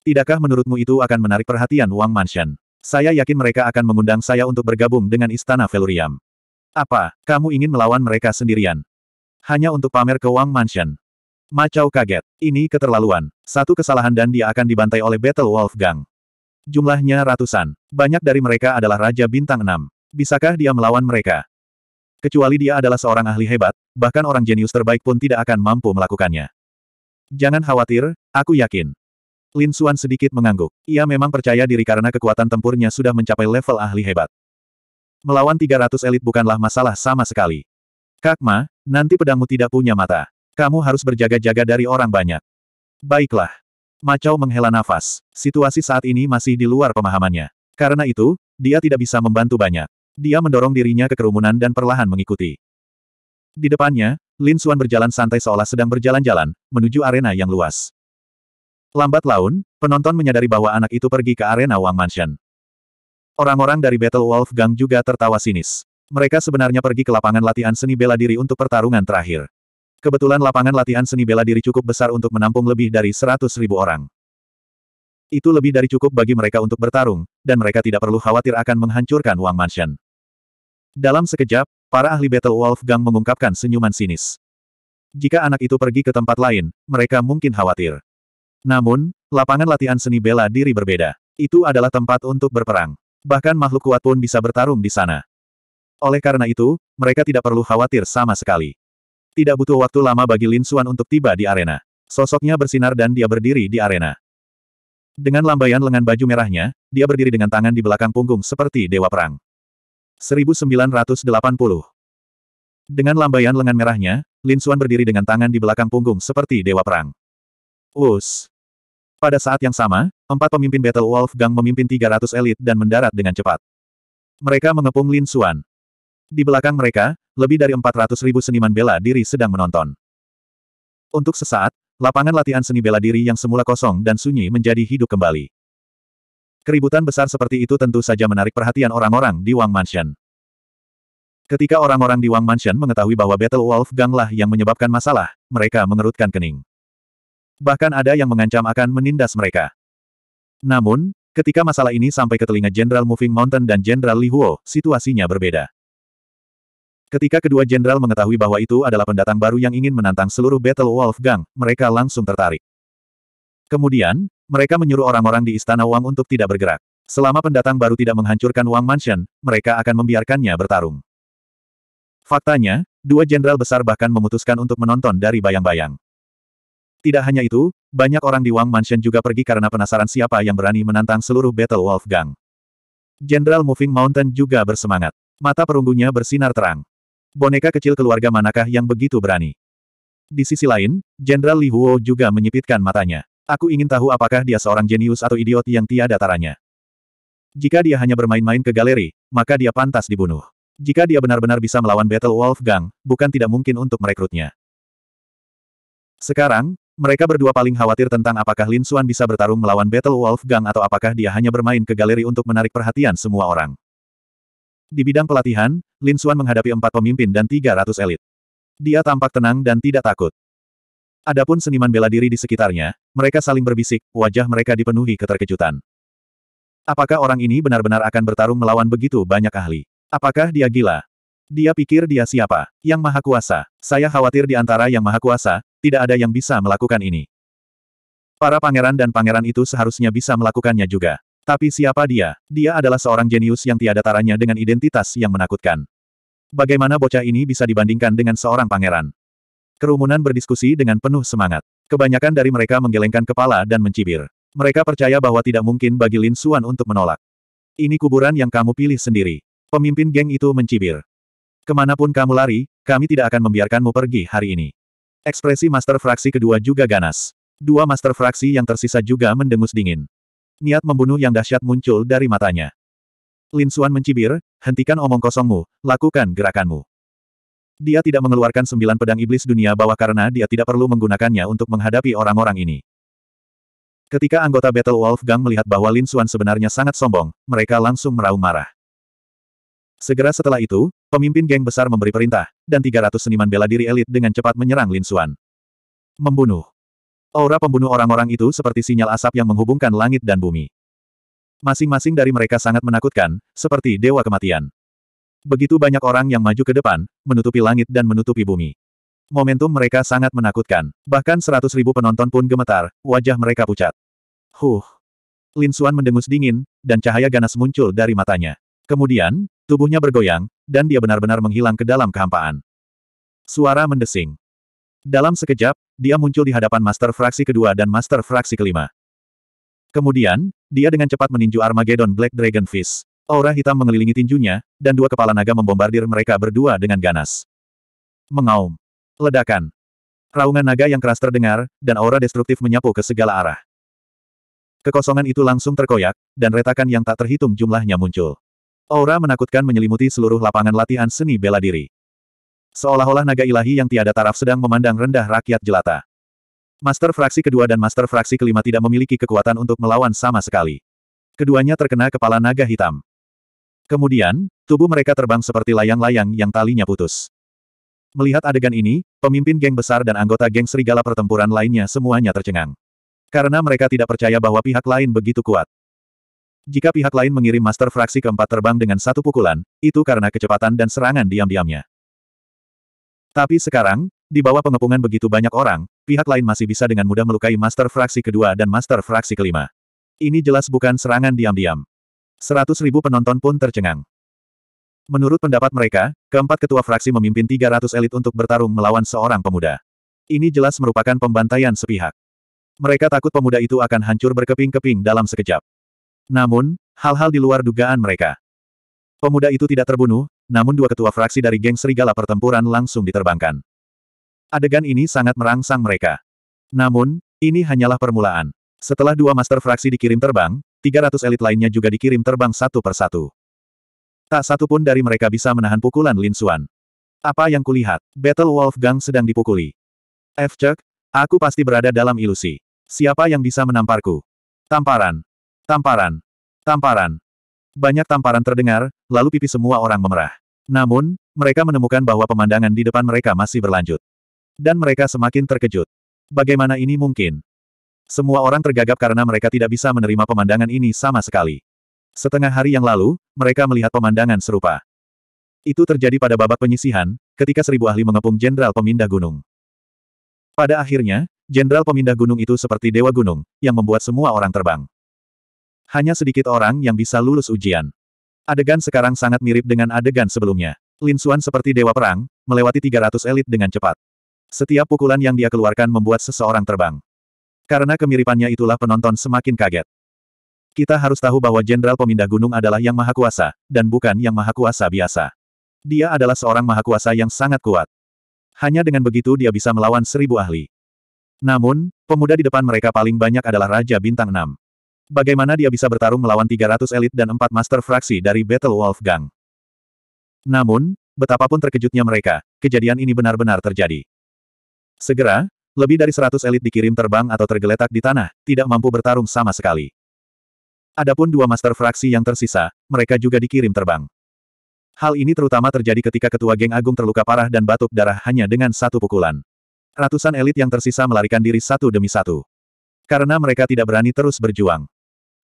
Tidakkah menurutmu itu akan menarik perhatian Wang Mansion? Saya yakin mereka akan mengundang saya untuk bergabung dengan Istana Velurium. Apa, kamu ingin melawan mereka sendirian? Hanya untuk pamer ke Wang Mansion. Macau kaget. Ini keterlaluan. Satu kesalahan dan dia akan dibantai oleh Battle Wolf Gang. Jumlahnya ratusan. Banyak dari mereka adalah Raja Bintang 6. Bisakah dia melawan mereka? Kecuali dia adalah seorang ahli hebat, bahkan orang jenius terbaik pun tidak akan mampu melakukannya. Jangan khawatir, aku yakin. Lin Xuan sedikit mengangguk. Ia memang percaya diri karena kekuatan tempurnya sudah mencapai level ahli hebat. Melawan 300 elit bukanlah masalah sama sekali. Kakma, nanti pedangmu tidak punya mata. Kamu harus berjaga-jaga dari orang banyak. Baiklah. Macau menghela nafas. Situasi saat ini masih di luar pemahamannya. Karena itu, dia tidak bisa membantu banyak. Dia mendorong dirinya ke kerumunan dan perlahan mengikuti. Di depannya, Lin Suan berjalan santai seolah sedang berjalan-jalan, menuju arena yang luas. Lambat laun, penonton menyadari bahwa anak itu pergi ke arena Wang Mansion. Orang-orang dari Battle Wolf Gang juga tertawa sinis. Mereka sebenarnya pergi ke lapangan latihan seni bela diri untuk pertarungan terakhir. Kebetulan lapangan latihan seni bela diri cukup besar untuk menampung lebih dari seratus ribu orang. Itu lebih dari cukup bagi mereka untuk bertarung, dan mereka tidak perlu khawatir akan menghancurkan Wang Mansion. Dalam sekejap, para ahli Battle Wolf Gang mengungkapkan senyuman sinis. Jika anak itu pergi ke tempat lain, mereka mungkin khawatir. Namun, lapangan latihan seni bela diri berbeda. Itu adalah tempat untuk berperang. Bahkan makhluk kuat pun bisa bertarung di sana. Oleh karena itu, mereka tidak perlu khawatir sama sekali. Tidak butuh waktu lama bagi Lin Xuan untuk tiba di arena. Sosoknya bersinar dan dia berdiri di arena. Dengan lambaian lengan baju merahnya, dia berdiri dengan tangan di belakang punggung seperti dewa perang. 1980 Dengan lambaian lengan merahnya, Lin Xuan berdiri dengan tangan di belakang punggung seperti dewa perang. Us. Pada saat yang sama, empat pemimpin Battle Wolf Gang memimpin 300 elit dan mendarat dengan cepat. Mereka mengepung Lin Xuan. Di belakang mereka, lebih dari 400 ribu seniman bela diri sedang menonton. Untuk sesaat, lapangan latihan seni bela diri yang semula kosong dan sunyi menjadi hidup kembali. Keributan besar seperti itu tentu saja menarik perhatian orang-orang di Wang Mansion. Ketika orang-orang di Wang Mansion mengetahui bahwa Battle Wolf Ganglah yang menyebabkan masalah, mereka mengerutkan kening. Bahkan ada yang mengancam akan menindas mereka. Namun, ketika masalah ini sampai ke telinga Jenderal Moving Mountain dan Jenderal Li Huo, situasinya berbeda. Ketika kedua jenderal mengetahui bahwa itu adalah pendatang baru yang ingin menantang seluruh Battle Wolf Gang, mereka langsung tertarik. Kemudian, mereka menyuruh orang-orang di Istana Wang untuk tidak bergerak. Selama pendatang baru tidak menghancurkan Wang Mansion, mereka akan membiarkannya bertarung. Faktanya, dua jenderal besar bahkan memutuskan untuk menonton dari bayang-bayang. Tidak hanya itu, banyak orang di Wang Mansion juga pergi karena penasaran siapa yang berani menantang seluruh Battle Wolf Gang. Jenderal Moving Mountain juga bersemangat. Mata perunggunya bersinar terang. Boneka kecil keluarga manakah yang begitu berani? Di sisi lain, Jenderal Li Huo juga menyipitkan matanya. Aku ingin tahu apakah dia seorang jenius atau idiot yang tiada taranya. Jika dia hanya bermain-main ke galeri, maka dia pantas dibunuh. Jika dia benar-benar bisa melawan Battle Wolfgang, bukan tidak mungkin untuk merekrutnya. Sekarang, mereka berdua paling khawatir tentang apakah Lin Xuan bisa bertarung melawan Battle Wolfgang atau apakah dia hanya bermain ke galeri untuk menarik perhatian semua orang. Di bidang pelatihan, Lin Xuan menghadapi empat pemimpin dan 300 elit. Dia tampak tenang dan tidak takut. Adapun seniman bela diri di sekitarnya, mereka saling berbisik, wajah mereka dipenuhi keterkejutan. Apakah orang ini benar-benar akan bertarung melawan begitu banyak ahli? Apakah dia gila? Dia pikir dia siapa? Yang Maha Kuasa. Saya khawatir di antara Yang Maha Kuasa, tidak ada yang bisa melakukan ini. Para pangeran dan pangeran itu seharusnya bisa melakukannya juga. Tapi siapa dia? Dia adalah seorang jenius yang tiada taranya dengan identitas yang menakutkan. Bagaimana bocah ini bisa dibandingkan dengan seorang pangeran? Kerumunan berdiskusi dengan penuh semangat. Kebanyakan dari mereka menggelengkan kepala dan mencibir. Mereka percaya bahwa tidak mungkin bagi Lin Xuan untuk menolak. Ini kuburan yang kamu pilih sendiri. Pemimpin geng itu mencibir. Kemanapun kamu lari, kami tidak akan membiarkanmu pergi hari ini. Ekspresi master fraksi kedua juga ganas. Dua master fraksi yang tersisa juga mendengus dingin. Niat membunuh yang dahsyat muncul dari matanya. Lin Suan mencibir, hentikan omong kosongmu, lakukan gerakanmu. Dia tidak mengeluarkan sembilan pedang iblis dunia bawah karena dia tidak perlu menggunakannya untuk menghadapi orang-orang ini. Ketika anggota Battle Wolf Gang melihat bahwa Lin Suan sebenarnya sangat sombong, mereka langsung meraung marah. Segera setelah itu, pemimpin geng besar memberi perintah, dan 300 seniman bela diri elit dengan cepat menyerang Lin Suan. Membunuh. Aura pembunuh orang-orang itu seperti sinyal asap yang menghubungkan langit dan bumi. Masing-masing dari mereka sangat menakutkan, seperti dewa kematian. Begitu banyak orang yang maju ke depan, menutupi langit dan menutupi bumi. Momentum mereka sangat menakutkan. Bahkan seratus ribu penonton pun gemetar, wajah mereka pucat. Huh. Lin Xuan mendengus dingin, dan cahaya ganas muncul dari matanya. Kemudian, tubuhnya bergoyang, dan dia benar-benar menghilang ke dalam kehampaan. Suara mendesing. Dalam sekejap, dia muncul di hadapan Master Fraksi kedua dan Master Fraksi kelima. Kemudian, dia dengan cepat meninju Armageddon Black Dragon Fist. Aura hitam mengelilingi tinjunya, dan dua kepala naga membombardir mereka berdua dengan ganas. Mengaum. Ledakan. Raungan naga yang keras terdengar, dan aura destruktif menyapu ke segala arah. Kekosongan itu langsung terkoyak, dan retakan yang tak terhitung jumlahnya muncul. Aura menakutkan menyelimuti seluruh lapangan latihan seni bela diri. Seolah-olah naga ilahi yang tiada taraf sedang memandang rendah rakyat jelata. Master fraksi kedua dan master fraksi kelima tidak memiliki kekuatan untuk melawan sama sekali. Keduanya terkena kepala naga hitam. Kemudian, tubuh mereka terbang seperti layang-layang yang talinya putus. Melihat adegan ini, pemimpin geng besar dan anggota geng serigala pertempuran lainnya semuanya tercengang. Karena mereka tidak percaya bahwa pihak lain begitu kuat. Jika pihak lain mengirim master fraksi keempat terbang dengan satu pukulan, itu karena kecepatan dan serangan diam-diamnya. Tapi sekarang, di bawah pengepungan begitu banyak orang, pihak lain masih bisa dengan mudah melukai Master Fraksi kedua dan Master Fraksi kelima. Ini jelas bukan serangan diam-diam. Seratus ribu penonton pun tercengang. Menurut pendapat mereka, keempat ketua fraksi memimpin 300 elit untuk bertarung melawan seorang pemuda. Ini jelas merupakan pembantaian sepihak. Mereka takut pemuda itu akan hancur berkeping-keping dalam sekejap. Namun, hal-hal di luar dugaan mereka. Pemuda itu tidak terbunuh, namun dua ketua fraksi dari geng serigala pertempuran langsung diterbangkan. Adegan ini sangat merangsang mereka. Namun, ini hanyalah permulaan. Setelah dua master fraksi dikirim terbang, 300 elit lainnya juga dikirim terbang satu persatu. Tak satu pun dari mereka bisa menahan pukulan Lin Xuan. Apa yang kulihat? Battle Wolf Gang sedang dipukuli. F. Chuck, aku pasti berada dalam ilusi. Siapa yang bisa menamparku? Tamparan. Tamparan. Tamparan. Banyak tamparan terdengar, lalu pipi semua orang memerah. Namun, mereka menemukan bahwa pemandangan di depan mereka masih berlanjut. Dan mereka semakin terkejut. Bagaimana ini mungkin? Semua orang tergagap karena mereka tidak bisa menerima pemandangan ini sama sekali. Setengah hari yang lalu, mereka melihat pemandangan serupa. Itu terjadi pada babak penyisihan, ketika seribu ahli mengepung jenderal pemindah gunung. Pada akhirnya, jenderal pemindah gunung itu seperti dewa gunung, yang membuat semua orang terbang. Hanya sedikit orang yang bisa lulus ujian. Adegan sekarang sangat mirip dengan adegan sebelumnya. Lin Xuan seperti dewa perang, melewati 300 elit dengan cepat. Setiap pukulan yang dia keluarkan membuat seseorang terbang. Karena kemiripannya itulah penonton semakin kaget. Kita harus tahu bahwa Jenderal Pemindah Gunung adalah yang maha kuasa, dan bukan yang maha kuasa biasa. Dia adalah seorang maha kuasa yang sangat kuat. Hanya dengan begitu dia bisa melawan seribu ahli. Namun, pemuda di depan mereka paling banyak adalah Raja Bintang 6. Bagaimana dia bisa bertarung melawan 300 elit dan 4 master fraksi dari Battle Wolf Gang? Namun, betapapun terkejutnya mereka, kejadian ini benar-benar terjadi. Segera, lebih dari 100 elit dikirim terbang atau tergeletak di tanah, tidak mampu bertarung sama sekali. Adapun dua master fraksi yang tersisa, mereka juga dikirim terbang. Hal ini terutama terjadi ketika ketua geng agung terluka parah dan batuk darah hanya dengan satu pukulan. Ratusan elit yang tersisa melarikan diri satu demi satu. Karena mereka tidak berani terus berjuang.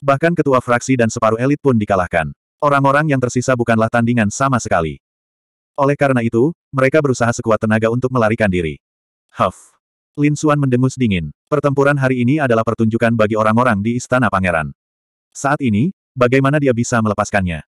Bahkan ketua fraksi dan separuh elit pun dikalahkan. Orang-orang yang tersisa bukanlah tandingan sama sekali. Oleh karena itu, mereka berusaha sekuat tenaga untuk melarikan diri. Huff. Lin Xuan mendengus dingin. Pertempuran hari ini adalah pertunjukan bagi orang-orang di Istana Pangeran. Saat ini, bagaimana dia bisa melepaskannya?